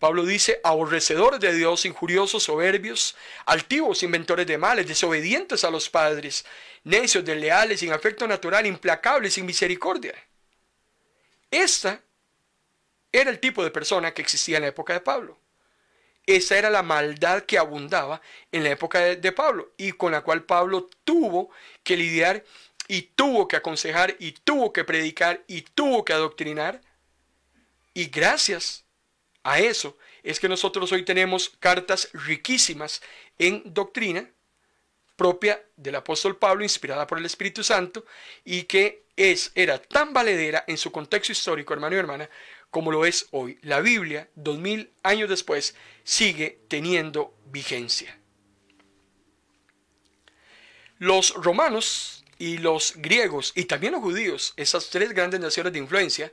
Pablo dice, aborrecedores de Dios, injuriosos, soberbios, altivos, inventores de males, desobedientes a los padres, necios, desleales, sin afecto natural, implacables, sin misericordia. Esta era el tipo de persona que existía en la época de Pablo. Esa era la maldad que abundaba en la época de, Pablo y con la cual Pablo tuvo que lidiar y tuvo que aconsejar y tuvo que predicar y tuvo que adoctrinar. Y gracias a eso es que nosotros hoy tenemos cartas riquísimas en doctrina propia del apóstol Pablo, inspirada por el Espíritu Santo, y que es, era tan valedera en su contexto histórico, hermano y hermana, como lo es hoy. La Biblia, dos mil años después, sigue teniendo vigencia. Los romanos y los griegos y también los judíos, esas tres grandes naciones de influencia,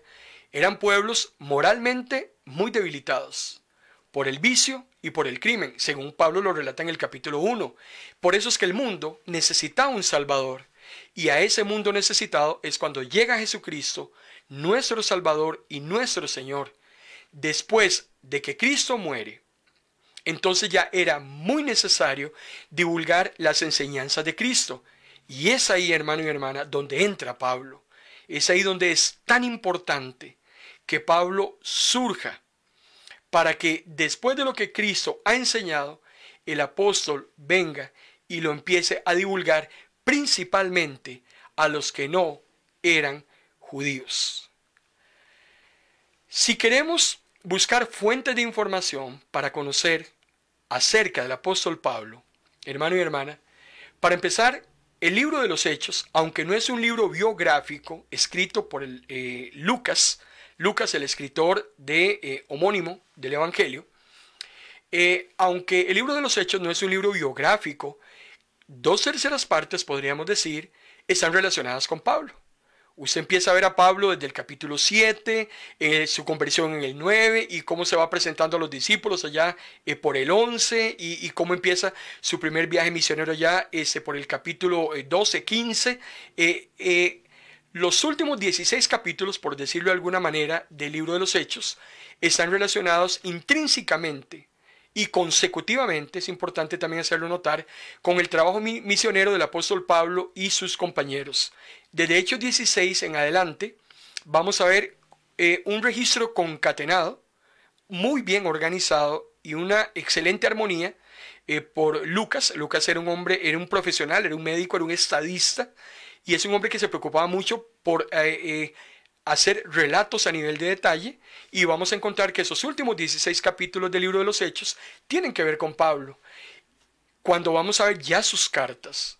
eran pueblos moralmente muy debilitados por el vicio y por el crimen, según Pablo lo relata en el capítulo 1. Por eso es que el mundo necesita un Salvador. Y a ese mundo necesitado es cuando llega Jesucristo nuestro Salvador y nuestro Señor. Después de que Cristo muere, entonces ya era muy necesario divulgar las enseñanzas de Cristo. Y es ahí, hermano y hermana, donde entra Pablo. Es ahí donde es tan importante que Pablo surja para que después de lo que Cristo ha enseñado, el apóstol venga y lo empiece a divulgar principalmente a los que no eran judíos. Si queremos buscar fuentes de información para conocer acerca del apóstol Pablo, hermano y hermana, para empezar, el libro de los Hechos, aunque no es un libro biográfico escrito por el, eh, Lucas, Lucas el escritor de eh, homónimo del Evangelio, eh, aunque el libro de los Hechos no es un libro biográfico, dos terceras partes, podríamos decir, están relacionadas con Pablo. Usted empieza a ver a Pablo desde el capítulo 7, eh, su conversión en el 9 y cómo se va presentando a los discípulos allá eh, por el 11 y, cómo empieza su primer viaje misionero allá por el capítulo 12, eh, 15. los últimos 16 capítulos, por decirlo de alguna manera, del libro de los Hechos están relacionados intrínsecamente y consecutivamente, es importante también hacerlo notar, con el trabajo misionero del apóstol Pablo y sus compañeros. Desde Hechos 16 en adelante, vamos a ver eh, un registro concatenado, muy bien organizado y una excelente armonía eh, por Lucas. Lucas era un hombre, era un profesional, era un médico, era un estadista y es un hombre que se preocupaba mucho por... Eh, hacer relatos a nivel de detalle y vamos a encontrar que esos últimos 16 capítulos del libro de los Hechos tienen que ver con Pablo. Cuando vamos a ver ya sus cartas,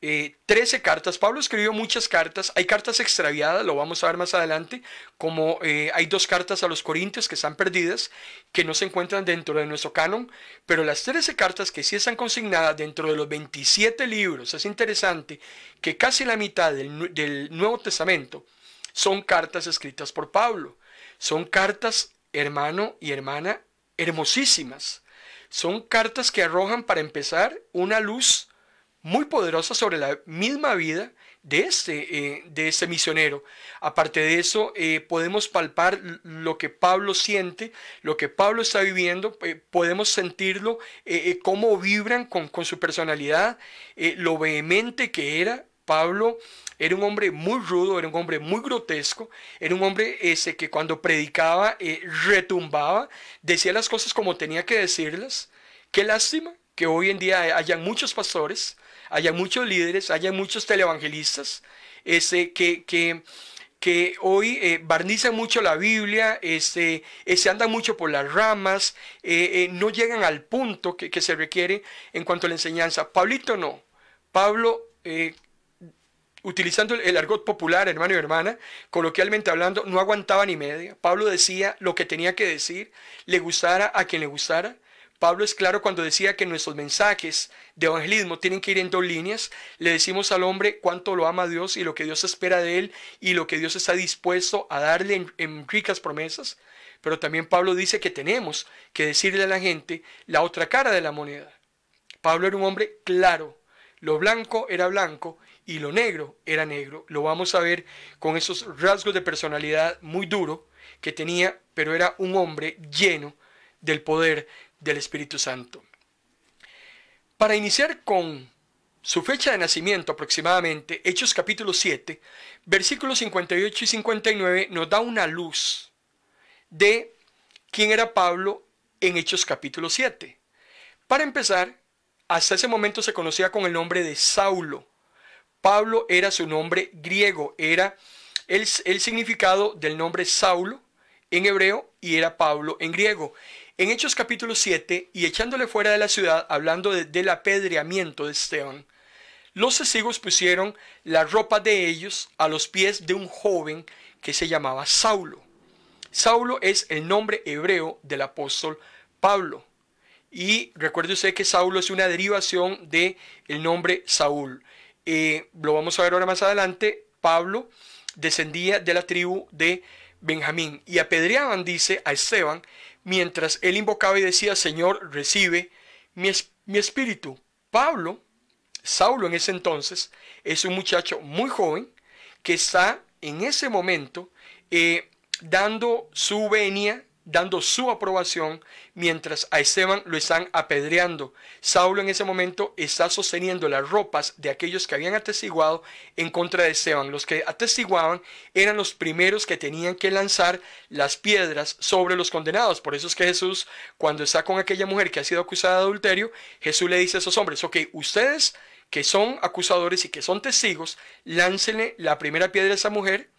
13 eh, cartas, Pablo escribió muchas cartas, hay cartas extraviadas, lo vamos a ver más adelante, como eh, hay dos cartas a los Corintios que están perdidas, que no se encuentran dentro de nuestro canon, pero las 13 cartas que sí están consignadas dentro de los 27 libros, es interesante que casi la mitad del, del Nuevo Testamento, son cartas escritas por Pablo. Son cartas, hermano y hermana, hermosísimas. Son cartas que arrojan, para empezar, una luz muy poderosa sobre la misma vida de este, eh, de este misionero. Aparte de eso, eh, podemos palpar lo que Pablo siente, lo que Pablo está viviendo, eh, podemos sentirlo, cómo vibran con, con su personalidad, lo vehemente que era, Pablo era un hombre muy rudo, era un hombre muy grotesco, era un hombre ese que cuando predicaba eh, retumbaba, decía las cosas como tenía que decirlas. Qué lástima que hoy en día hayan muchos pastores, hayan muchos líderes, hayan muchos televangelistas, ese que, que hoy eh, barnizan mucho la Biblia, se andan mucho por las ramas, eh, no llegan al punto que, que, se requiere en cuanto a la enseñanza. Pablito no. Pablo utilizando el, argot popular, hermano y hermana, coloquialmente hablando, no aguantaba ni media. Pablo decía lo que tenía que decir, le gustara a quien le gustara. Pablo es claro cuando decía que nuestros mensajes de evangelismo tienen que ir en dos líneas. Le decimos al hombre cuánto lo ama Dios y lo que Dios espera de él y lo que Dios está dispuesto a darle en, ricas promesas. Pero también Pablo dice que tenemos que decirle a la gente la otra cara de la moneda. Pablo era un hombre claro. Lo blanco era blanco y lo negro era negro. Lo vamos a ver con esos rasgos de personalidad muy duro que tenía, pero era un hombre lleno del poder del Espíritu Santo. Para iniciar con su fecha de nacimiento aproximadamente, Hechos capítulo 7, versículos 58 y 59 nos da una luz de quién era Pablo en Hechos capítulo 7. Para empezar, hasta ese momento se conocía con el nombre de Saulo. Pablo era su nombre griego, era el, significado del nombre Saulo en hebreo y era Pablo en griego. En Hechos capítulo 7, y echándole fuera de la ciudad, hablando del apedreamiento de Esteban, los testigos pusieron la ropa de ellos a los pies de un joven que se llamaba Saulo. Saulo es el nombre hebreo del apóstol Pablo. Y recuerde usted que Saulo es una derivación del el nombre Saúl. Eh, lo vamos a ver ahora más adelante, Pablo descendía de la tribu de Benjamín y apedreaban, dice, a Esteban, mientras él invocaba y decía, Señor, recibe mi, espíritu. Pablo, Saulo en ese entonces, es un muchacho muy joven que está en ese momento eh, dando su venia dando su aprobación, mientras a Esteban lo están apedreando. Saulo en ese momento está sosteniendo las ropas de aquellos que habían atestiguado en contra de Esteban. Los que atestiguaban eran los primeros que tenían que lanzar las piedras sobre los condenados. Por eso es que Jesús, cuando está con aquella mujer que ha sido acusada de adulterio, Jesús le dice a esos hombres, ok, ustedes que son acusadores y que son testigos, láncenle la primera piedra a esa mujer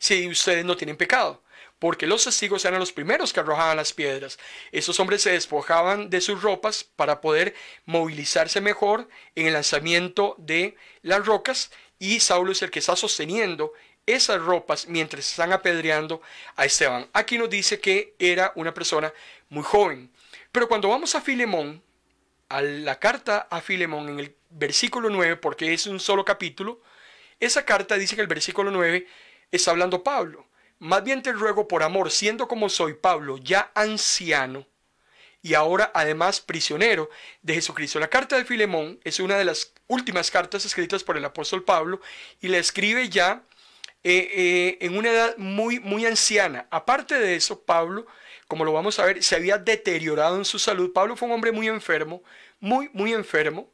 si ustedes no tienen pecado porque los testigos eran los primeros que arrojaban las piedras. Esos hombres se despojaban de sus ropas para poder movilizarse mejor en el lanzamiento de las rocas y Saulo es el que está sosteniendo esas ropas mientras están apedreando a Esteban. Aquí nos dice que era una persona muy joven. Pero cuando vamos a Filemón, a la carta a Filemón en el versículo 9, porque es un solo capítulo, esa carta dice que el versículo 9 está hablando Pablo. Más bien te ruego por amor, siendo como soy Pablo, ya anciano y ahora además prisionero de Jesucristo. La carta de Filemón es una de las últimas cartas escritas por el apóstol Pablo y la escribe ya eh, eh, en una edad muy, muy anciana. Aparte de eso, Pablo, como lo vamos a ver, se había deteriorado en su salud. Pablo fue un hombre muy enfermo, muy, muy enfermo.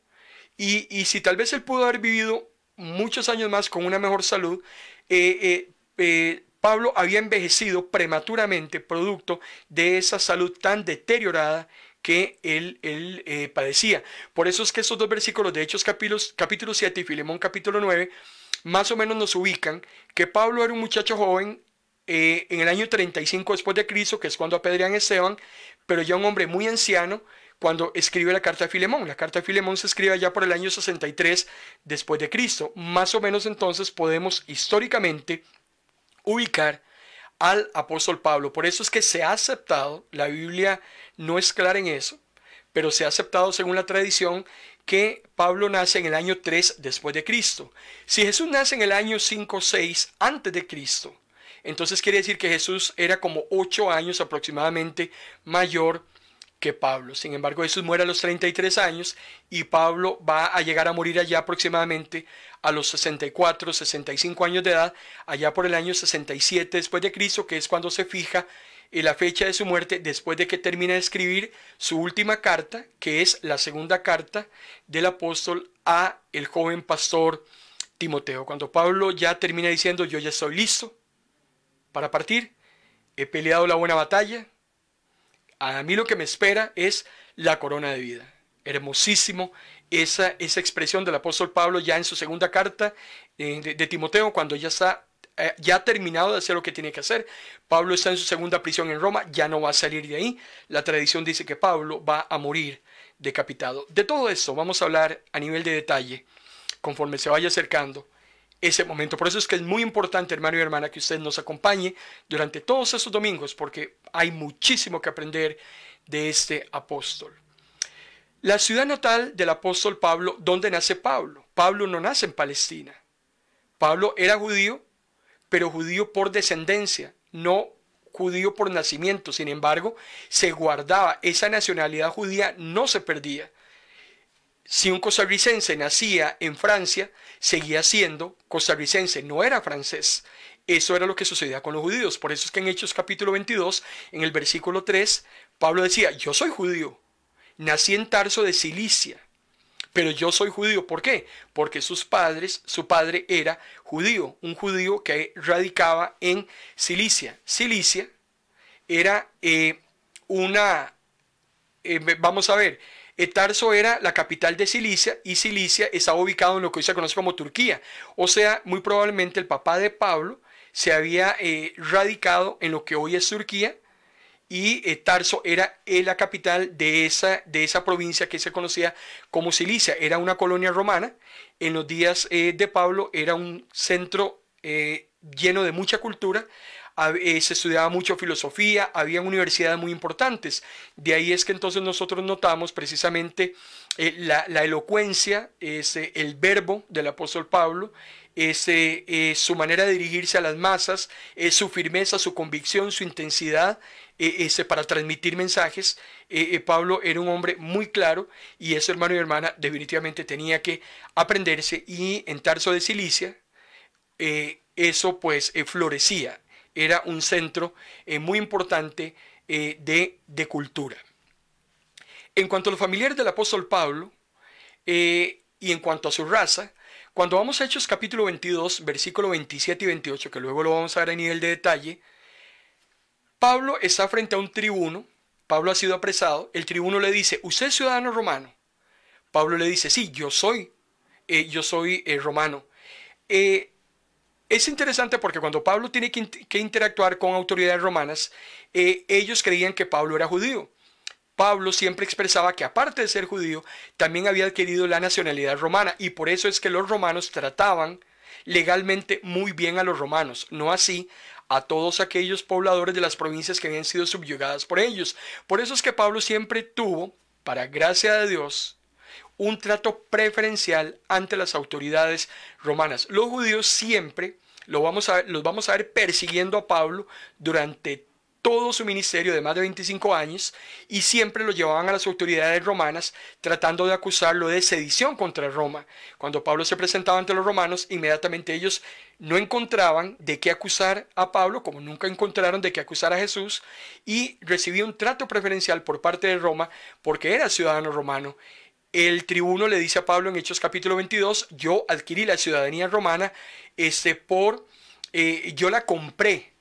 Y, si tal vez él pudo haber vivido muchos años más con una mejor salud, eh, Pablo había envejecido prematuramente producto de esa salud tan deteriorada que él, él eh, padecía. Por eso es que esos dos versículos de Hechos capítulos, capítulo 7 y Filemón capítulo 9 más o menos nos ubican que Pablo era un muchacho joven eh, en el año 35 después de Cristo, que es cuando apedrean a Esteban, pero ya un hombre muy anciano cuando escribe la carta de Filemón. La carta de Filemón se escribe ya por el año 63 después de Cristo. Más o menos entonces podemos históricamente ubicar al apóstol Pablo. Por eso es que se ha aceptado, la Biblia no es clara en eso, pero se ha aceptado según la tradición que Pablo nace en el año 3 después de Cristo. Si Jesús nace en el año 5 o 6 antes de Cristo, entonces quiere decir que Jesús era como 8 años aproximadamente mayor que Pablo. Sin embargo, Jesús muere a los 33 años y Pablo va a llegar a morir allá aproximadamente a los 64, 65 años de edad, allá por el año 67 después de Cristo, que es cuando se fija en la fecha de su muerte después de que termina de escribir su última carta, que es la segunda carta del apóstol a el joven pastor Timoteo. Cuando Pablo ya termina diciendo, yo ya estoy listo para partir, he peleado la buena batalla, a mí lo que me espera es la corona de vida. Hermosísimo esa, esa expresión del apóstol Pablo ya en su segunda carta eh, de, Timoteo, cuando ya está eh, ya ha terminado de hacer lo que tiene que hacer. Pablo está en su segunda prisión en Roma, ya no va a salir de ahí. La tradición dice que Pablo va a morir decapitado. De todo esto vamos a hablar a nivel de detalle conforme se vaya acercando ese momento. Por eso es que es muy importante, hermano y hermana, que usted nos acompañe durante todos esos domingos, porque hay muchísimo que aprender de este apóstol. La ciudad natal del apóstol Pablo, ¿dónde nace Pablo? Pablo no nace en Palestina. Pablo era judío, pero judío por descendencia, no judío por nacimiento. Sin embargo, se guardaba, esa nacionalidad judía no se perdía. Si un costarricense nacía en Francia, seguía siendo costarricense, no era francés. Eso era lo que sucedía con los judíos. Por eso es que en Hechos capítulo 22, en el versículo 3, Pablo decía, yo soy judío, nací en Tarso de Cilicia, pero yo soy judío. ¿Por qué? Porque sus padres, su padre era judío, un judío que radicaba en Cilicia. Cilicia era eh, una, eh, vamos a ver, eh, Tarso era la capital de Cilicia y Cilicia estaba ubicado en lo que hoy se conoce como Turquía. O sea, muy probablemente el papá de Pablo se había eh, radicado en lo que hoy es Turquía y eh, Tarso era la capital de esa, de esa provincia que se conocía como Cilicia. Era una colonia romana. En los días de Pablo era un centro lleno de mucha cultura. Eh, se estudiaba mucho filosofía, había universidades muy importantes. De ahí es que entonces nosotros notamos precisamente eh, la, elocuencia, ese el verbo del apóstol Pablo, eh, su manera de dirigirse a las masas, su firmeza, su convicción, su intensidad para transmitir mensajes. Pablo era un hombre muy claro y eso, hermano y hermana, definitivamente tenía que aprenderse y en Tarso de Cilicia, eso pues florecía era un centro eh, muy importante eh, de, cultura. En cuanto a los familiares del apóstol Pablo eh, y en cuanto a su raza, cuando vamos a Hechos capítulo 22, versículo 27 y 28, que luego lo vamos a ver a nivel de detalle, Pablo está frente a un tribuno, Pablo ha sido apresado, el tribuno le dice, ¿usted es ciudadano romano? Pablo le dice, sí, yo soy, yo soy romano. Es interesante porque cuando Pablo tiene que, interactuar con autoridades romanas, eh, ellos creían que Pablo era judío. Pablo siempre expresaba que aparte de ser judío, también había adquirido la nacionalidad romana y por eso es que los romanos trataban legalmente muy bien a los romanos, no así a todos aquellos pobladores de las provincias que habían sido subyugadas por ellos. Por eso es que Pablo siempre tuvo, para gracia de Dios, un trato preferencial ante las autoridades romanas. Los judíos siempre lo vamos a, los vamos a ver persiguiendo a Pablo durante todo su ministerio de más de 25 años y siempre lo llevaban a las autoridades romanas tratando de acusarlo de sedición contra Roma. Cuando Pablo se presentaba ante los romanos, inmediatamente ellos no encontraban de qué acusar a Pablo, como nunca encontraron de qué acusar a Jesús, y recibía un trato preferencial por parte de Roma porque era ciudadano romano el tribuno le dice a Pablo en Hechos capítulo 22, yo adquirí la ciudadanía romana este, por, eh, yo la compré.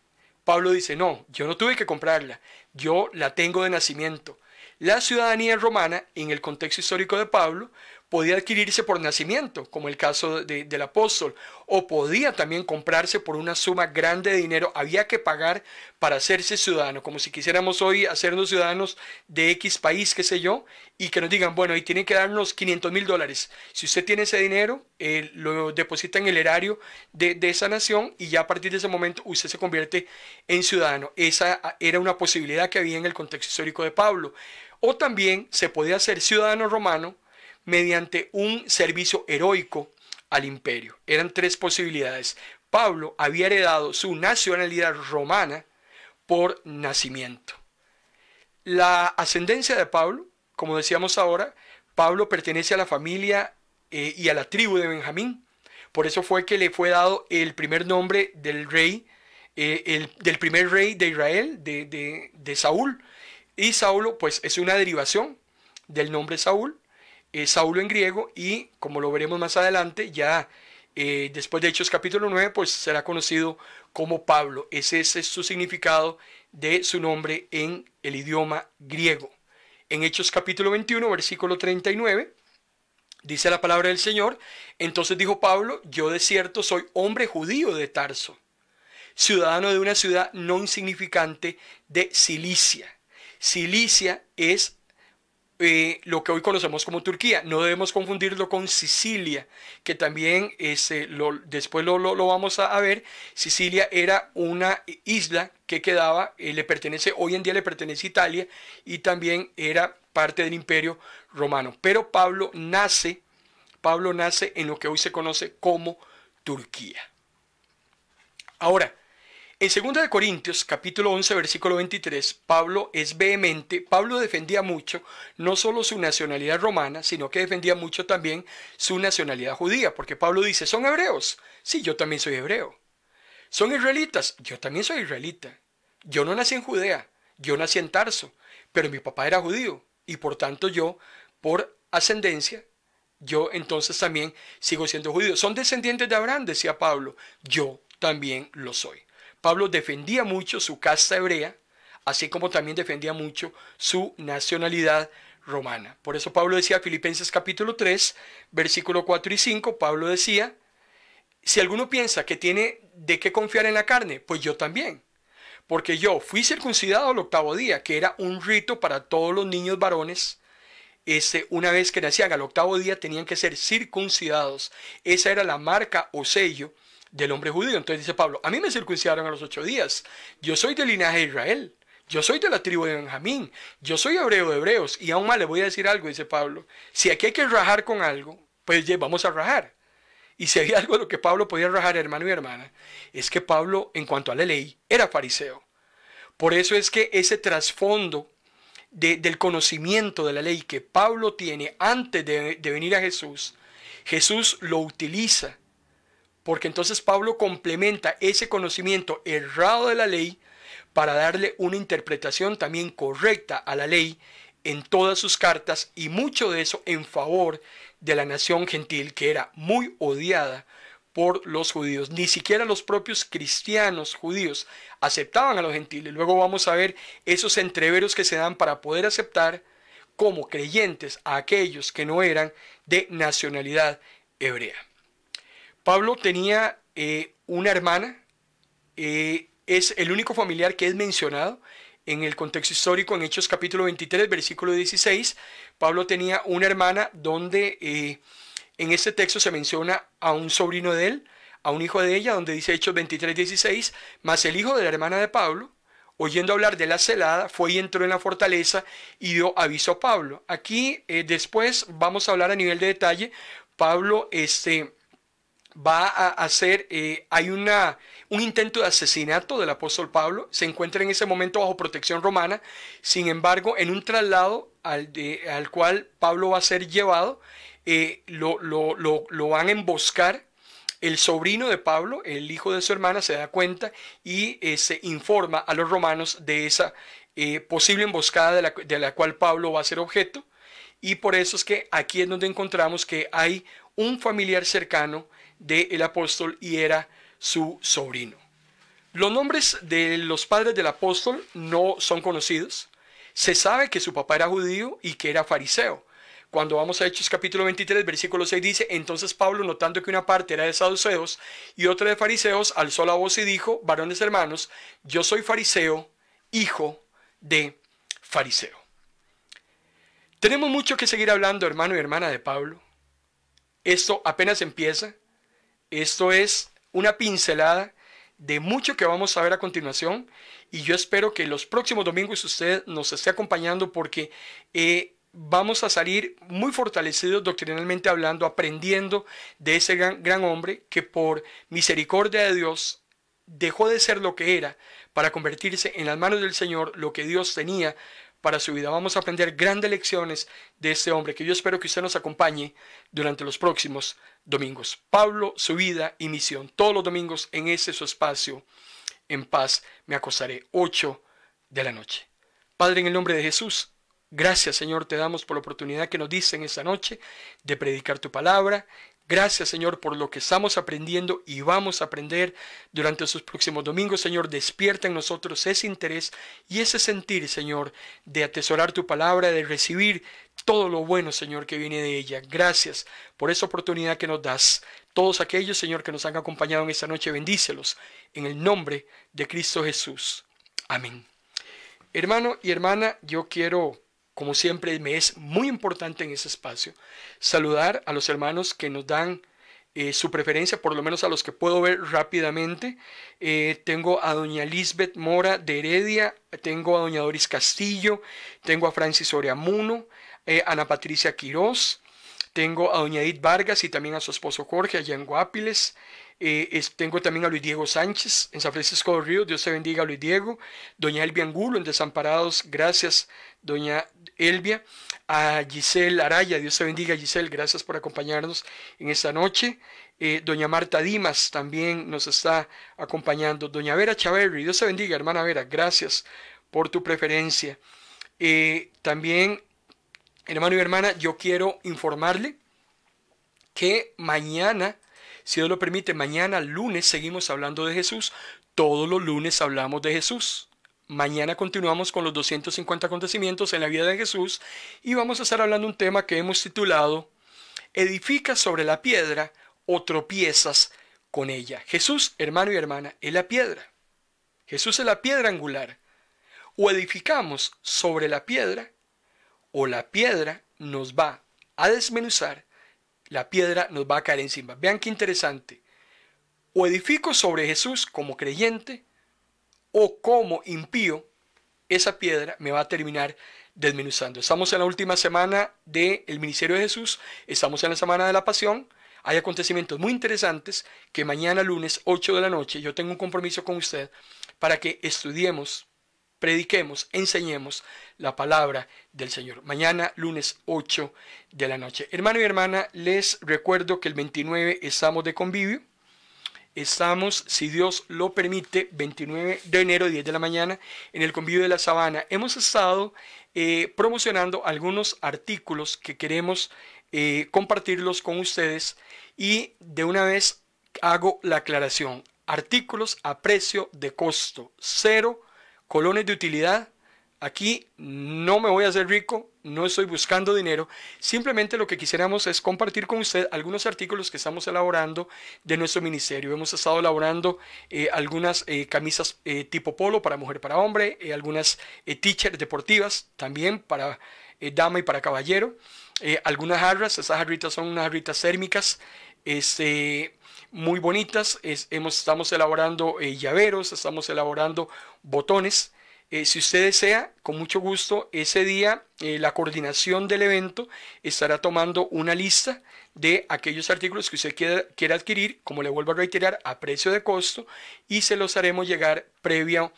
Pablo dice, no, yo no tuve que comprarla, yo la tengo de nacimiento. La ciudadanía romana, en el contexto histórico de Pablo, podía adquirirse por nacimiento, como el caso del apóstol, o podía también comprarse por una suma grande de dinero, había que pagar para hacerse ciudadano, como si quisiéramos hoy hacernos ciudadanos de X país, qué sé yo, y que nos digan, bueno, y tienen que darnos 500 mil dólares. Si usted tiene ese dinero, eh, lo deposita en el erario de, de esa nación y ya a partir de ese momento usted se convierte en ciudadano. Esa ah, era una posibilidad que había en el contexto histórico de Pablo. O también se podía ser ciudadano romano mediante un servicio heroico al imperio. Eran tres posibilidades. Pablo había heredado su nacionalidad romana por nacimiento. La ascendencia de Pablo, como decíamos ahora, Pablo pertenece a la familia eh, y a la tribu de Benjamín. Por eso fue que le fue dado el primer nombre del rey, eh, el, del primer rey de Israel, de, de Saúl. Y Saúl pues es una derivación del nombre Saúl. Eh, Saulo en griego y, como lo veremos más adelante, ya eh, después de Hechos capítulo 9, pues será conocido como Pablo. Ese, ese es su significado de su nombre en el idioma griego. En Hechos capítulo 21, versículo 39, dice la palabra del Señor, entonces dijo Pablo, yo de cierto soy hombre judío de Tarso, ciudadano de una ciudad no insignificante de Cilicia. Cilicia es eh, lo que hoy conocemos como Turquía. No debemos confundirlo con Sicilia, que también este, después lo, vamos a, ver. Sicilia era una isla que quedaba, eh, le pertenece, hoy en día le pertenece a Italia y también era parte del imperio romano. Pero Pablo nace, Pablo nace en lo que hoy se conoce como Turquía. Ahora, en 2 Corintios, capítulo 11, versículo 23, Pablo es vehemente, Pablo defendía mucho no solo su nacionalidad romana, sino que defendía mucho también su nacionalidad judía, porque Pablo dice, son hebreos, sí, yo también soy hebreo. Son israelitas, yo también soy israelita. Yo no nací en Judea, yo nací en Tarso, pero mi papá era judío, y por tanto yo, por ascendencia, yo entonces también sigo siendo judío. Son descendientes de Abraham, decía Pablo, yo también lo soy. Pablo defendía mucho su casta hebrea, así como también defendía mucho su nacionalidad romana. Por eso Pablo decía, Filipenses capítulo 3, versículo 4 y 5, Pablo decía, si alguno piensa que tiene de qué confiar en la carne, pues yo también. Porque yo fui circuncidado al octavo día, que era un rito para todos los niños varones. Este, una vez que nacían al octavo día tenían que ser circuncidados. Esa era la marca o sello del hombre judío. Entonces dice Pablo, a mí me circuncidaron a los ocho días. Yo soy de linaje de Israel. Yo soy de la tribu de Benjamín. Yo soy hebreo de hebreos. Y aún más le voy a decir algo, dice Pablo. Si aquí hay que rajar con algo, pues vamos a rajar. Y si había algo de lo que Pablo podía rajar, hermano y hermana, es que Pablo, en cuanto a la ley, era fariseo. Por eso es que ese trasfondo del conocimiento de la ley que Pablo tiene antes de venir a Jesús, Jesús lo utiliza porque entonces Pablo complementa ese conocimiento errado de la ley para darle una interpretación también correcta a la ley en todas sus cartas y mucho de eso en favor de la nación gentil que era muy odiada por los judíos. Ni siquiera los propios cristianos judíos aceptaban a los gentiles. Luego vamos a ver esos entreveros que se dan para poder aceptar como creyentes a aquellos que no eran de nacionalidad hebrea. Pablo tenía eh, una hermana, eh, es el único familiar que es mencionado en el contexto histórico en Hechos capítulo 23, versículo 16. Pablo tenía una hermana donde eh, en este texto se menciona a un sobrino de él, a un hijo de ella, donde dice Hechos 23, 16, más el hijo de la hermana de Pablo, oyendo hablar de la celada, fue y entró en la fortaleza y dio aviso a Pablo. Aquí después vamos a hablar a nivel de detalle. Pablo, este va a hacer, eh, hay una, un intento de asesinato del apóstol Pablo, se encuentra en ese momento bajo protección romana, sin embargo, en un traslado al, de, al cual Pablo va a ser llevado, eh, lo, van a emboscar. El sobrino de Pablo, el hijo de su hermana, se da cuenta y eh, se informa a los romanos de esa posible emboscada de la, de la cual Pablo va a ser objeto. Y por eso es que aquí es donde encontramos que hay un familiar cercano del apóstol y era su sobrino. Los nombres de los padres del apóstol no son conocidos. Se sabe que su papá era judío y que era fariseo. Cuando vamos a Hechos capítulo 23, versículo 6 dice, entonces Pablo, notando que una parte era de saduceos y otra de fariseos, alzó la voz y dijo, varones hermanos, yo soy fariseo, hijo de fariseo. Tenemos mucho que seguir hablando, hermano y hermana de Pablo. Esto apenas empieza. Esto es una pincelada de mucho que vamos a ver a continuación y yo espero que los próximos domingos usted nos esté acompañando porque eh, vamos a salir muy fortalecidos doctrinalmente hablando, aprendiendo de ese gran, gran hombre que por misericordia de Dios dejó de ser lo que era para convertirse en las manos del Señor lo que Dios tenía para su vida. Vamos a aprender grandes lecciones de este hombre que yo espero que usted nos acompañe durante los próximos domingos. Pablo, su vida y misión. Todos los domingos en ese su espacio. En paz me acostaré 8 de la noche. Padre, en el nombre de Jesús, gracias Señor, te damos por la oportunidad que nos diste en esta noche de predicar tu palabra, Gracias, Señor, por lo que estamos aprendiendo y vamos a aprender durante sus próximos domingos. Señor, despierta en nosotros ese interés y ese sentir, Señor, de atesorar tu palabra, de recibir todo lo bueno, Señor, que viene de ella. Gracias por esa oportunidad que nos das. Todos aquellos, Señor, que nos han acompañado en esta noche, bendícelos en el nombre de Cristo Jesús. Amén. Hermano y hermana, yo quiero como siempre, me es muy importante en ese espacio saludar a los hermanos que nos dan eh, su preferencia, por lo menos a los que puedo ver rápidamente. Eh, tengo a doña Lisbeth Mora de Heredia, tengo a doña Doris Castillo, tengo a Francis Oreamuno, eh, Ana Patricia Quirós, tengo a doña Edith Vargas y también a su esposo Jorge, a en Guapiles. Eh, tengo también a Luis Diego Sánchez en San Francisco de Río Dios te bendiga, Luis Diego. Doña Elvia Angulo en Desamparados. Gracias, doña Elvia. A Giselle Araya. Dios te bendiga, Giselle. Gracias por acompañarnos en esta noche. Eh, doña Marta Dimas también nos está acompañando. Doña Vera Chaverri. Dios te bendiga, hermana Vera. Gracias por tu preferencia. Eh, también, hermano y hermana, yo quiero informarle que mañana si Dios lo permite, mañana lunes seguimos hablando de Jesús. Todos los lunes hablamos de Jesús. Mañana continuamos con los 250 acontecimientos en la vida de Jesús y vamos a estar hablando un tema que hemos titulado Edifica sobre la piedra o tropiezas con ella. Jesús, hermano y hermana, es la piedra. Jesús es la piedra angular. O edificamos sobre la piedra o la piedra nos va a desmenuzar la piedra nos va a caer encima. Vean qué interesante. O edifico sobre Jesús como creyente o como impío, esa piedra me va a terminar desmenuzando. Estamos en la última semana del ministerio de Jesús, estamos en la semana de la pasión. Hay acontecimientos muy interesantes que mañana lunes 8 de la noche yo tengo un compromiso con usted para que estudiemos prediquemos, enseñemos la palabra del Señor. Mañana, lunes 8 de la noche. Hermano y hermana, les recuerdo que el 29 estamos de convivio. Estamos, si Dios lo permite, 29 de enero, 10 de la mañana, en el convivio de la sabana. Hemos estado eh, promocionando algunos artículos que queremos eh, compartirlos con ustedes y de una vez hago la aclaración. Artículos a precio de costo, cero colones de utilidad. Aquí no me voy a hacer rico, no estoy buscando dinero. Simplemente lo que quisiéramos es compartir con usted algunos artículos que estamos elaborando de nuestro ministerio. Hemos estado elaborando eh, algunas eh, camisas eh, tipo polo para mujer, para hombre, algunas teachers deportivas también para dama y para caballero. algunas jarras, esas jarritas son unas jarritas térmicas. Este, muy bonitas. estamos elaborando eh, llaveros, estamos elaborando botones. Eh, si usted desea, con mucho gusto, ese día eh, la coordinación del evento estará tomando una lista de aquellos artículos que usted quiera, adquirir, como le vuelvo a reiterar, a precio de costo, y se los haremos llegar previo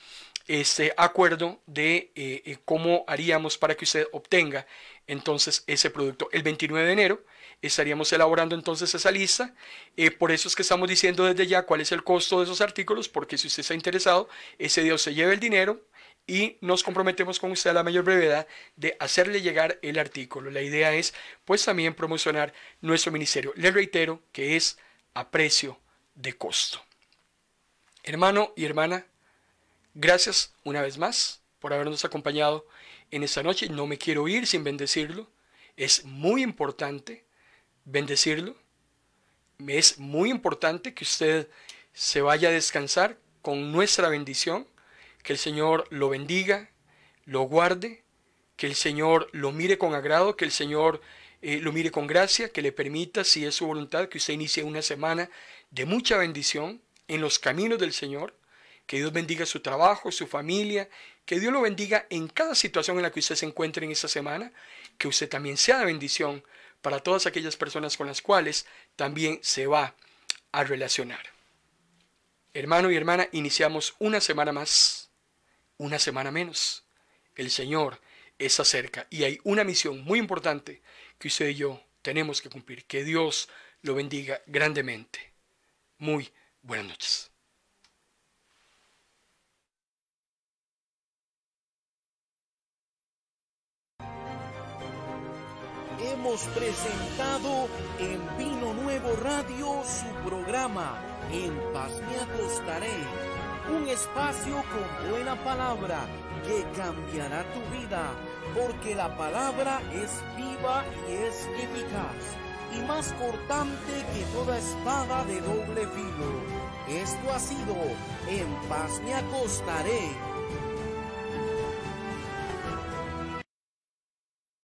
este acuerdo de cómo haríamos para que usted obtenga entonces ese producto. El 29 de enero Estaríamos elaborando entonces esa lista. Eh, por eso es que estamos diciendo desde ya cuál es el costo de esos artículos, porque si usted está interesado, ese día se lleva el dinero y nos comprometemos con usted a la mayor brevedad de hacerle llegar el artículo. La idea es pues también promocionar nuestro ministerio. Les reitero que es a precio de costo. Hermano y hermana, gracias una vez más por habernos acompañado en esta noche. No me quiero ir sin bendecirlo. Es muy importante bendecirlo. Es muy importante que usted se vaya a descansar con nuestra bendición, que el Señor lo bendiga, lo guarde, que el Señor lo mire con agrado, que el Señor eh, lo mire con gracia, que le permita, si es su voluntad, que usted inicie una semana de mucha bendición en los caminos del Señor. Que Dios bendiga su trabajo, su familia, que Dios lo bendiga en cada situación en la que usted se encuentre en esta semana, que usted también sea de bendición para todas aquellas personas con las cuales también se va a relacionar. Hermano y hermana, iniciamos una semana más, una semana menos. El Señor está cerca y hay una misión muy importante que usted y yo tenemos que cumplir. Que Dios lo bendiga grandemente. Muy buenas noches. hemos presentado en Vino Nuevo Radio su programa En Paz me acostaré, un espacio con buena palabra que cambiará tu vida, porque la palabra es viva y es eficaz y más cortante que toda espada de doble filo. Esto ha sido En paz me acostaré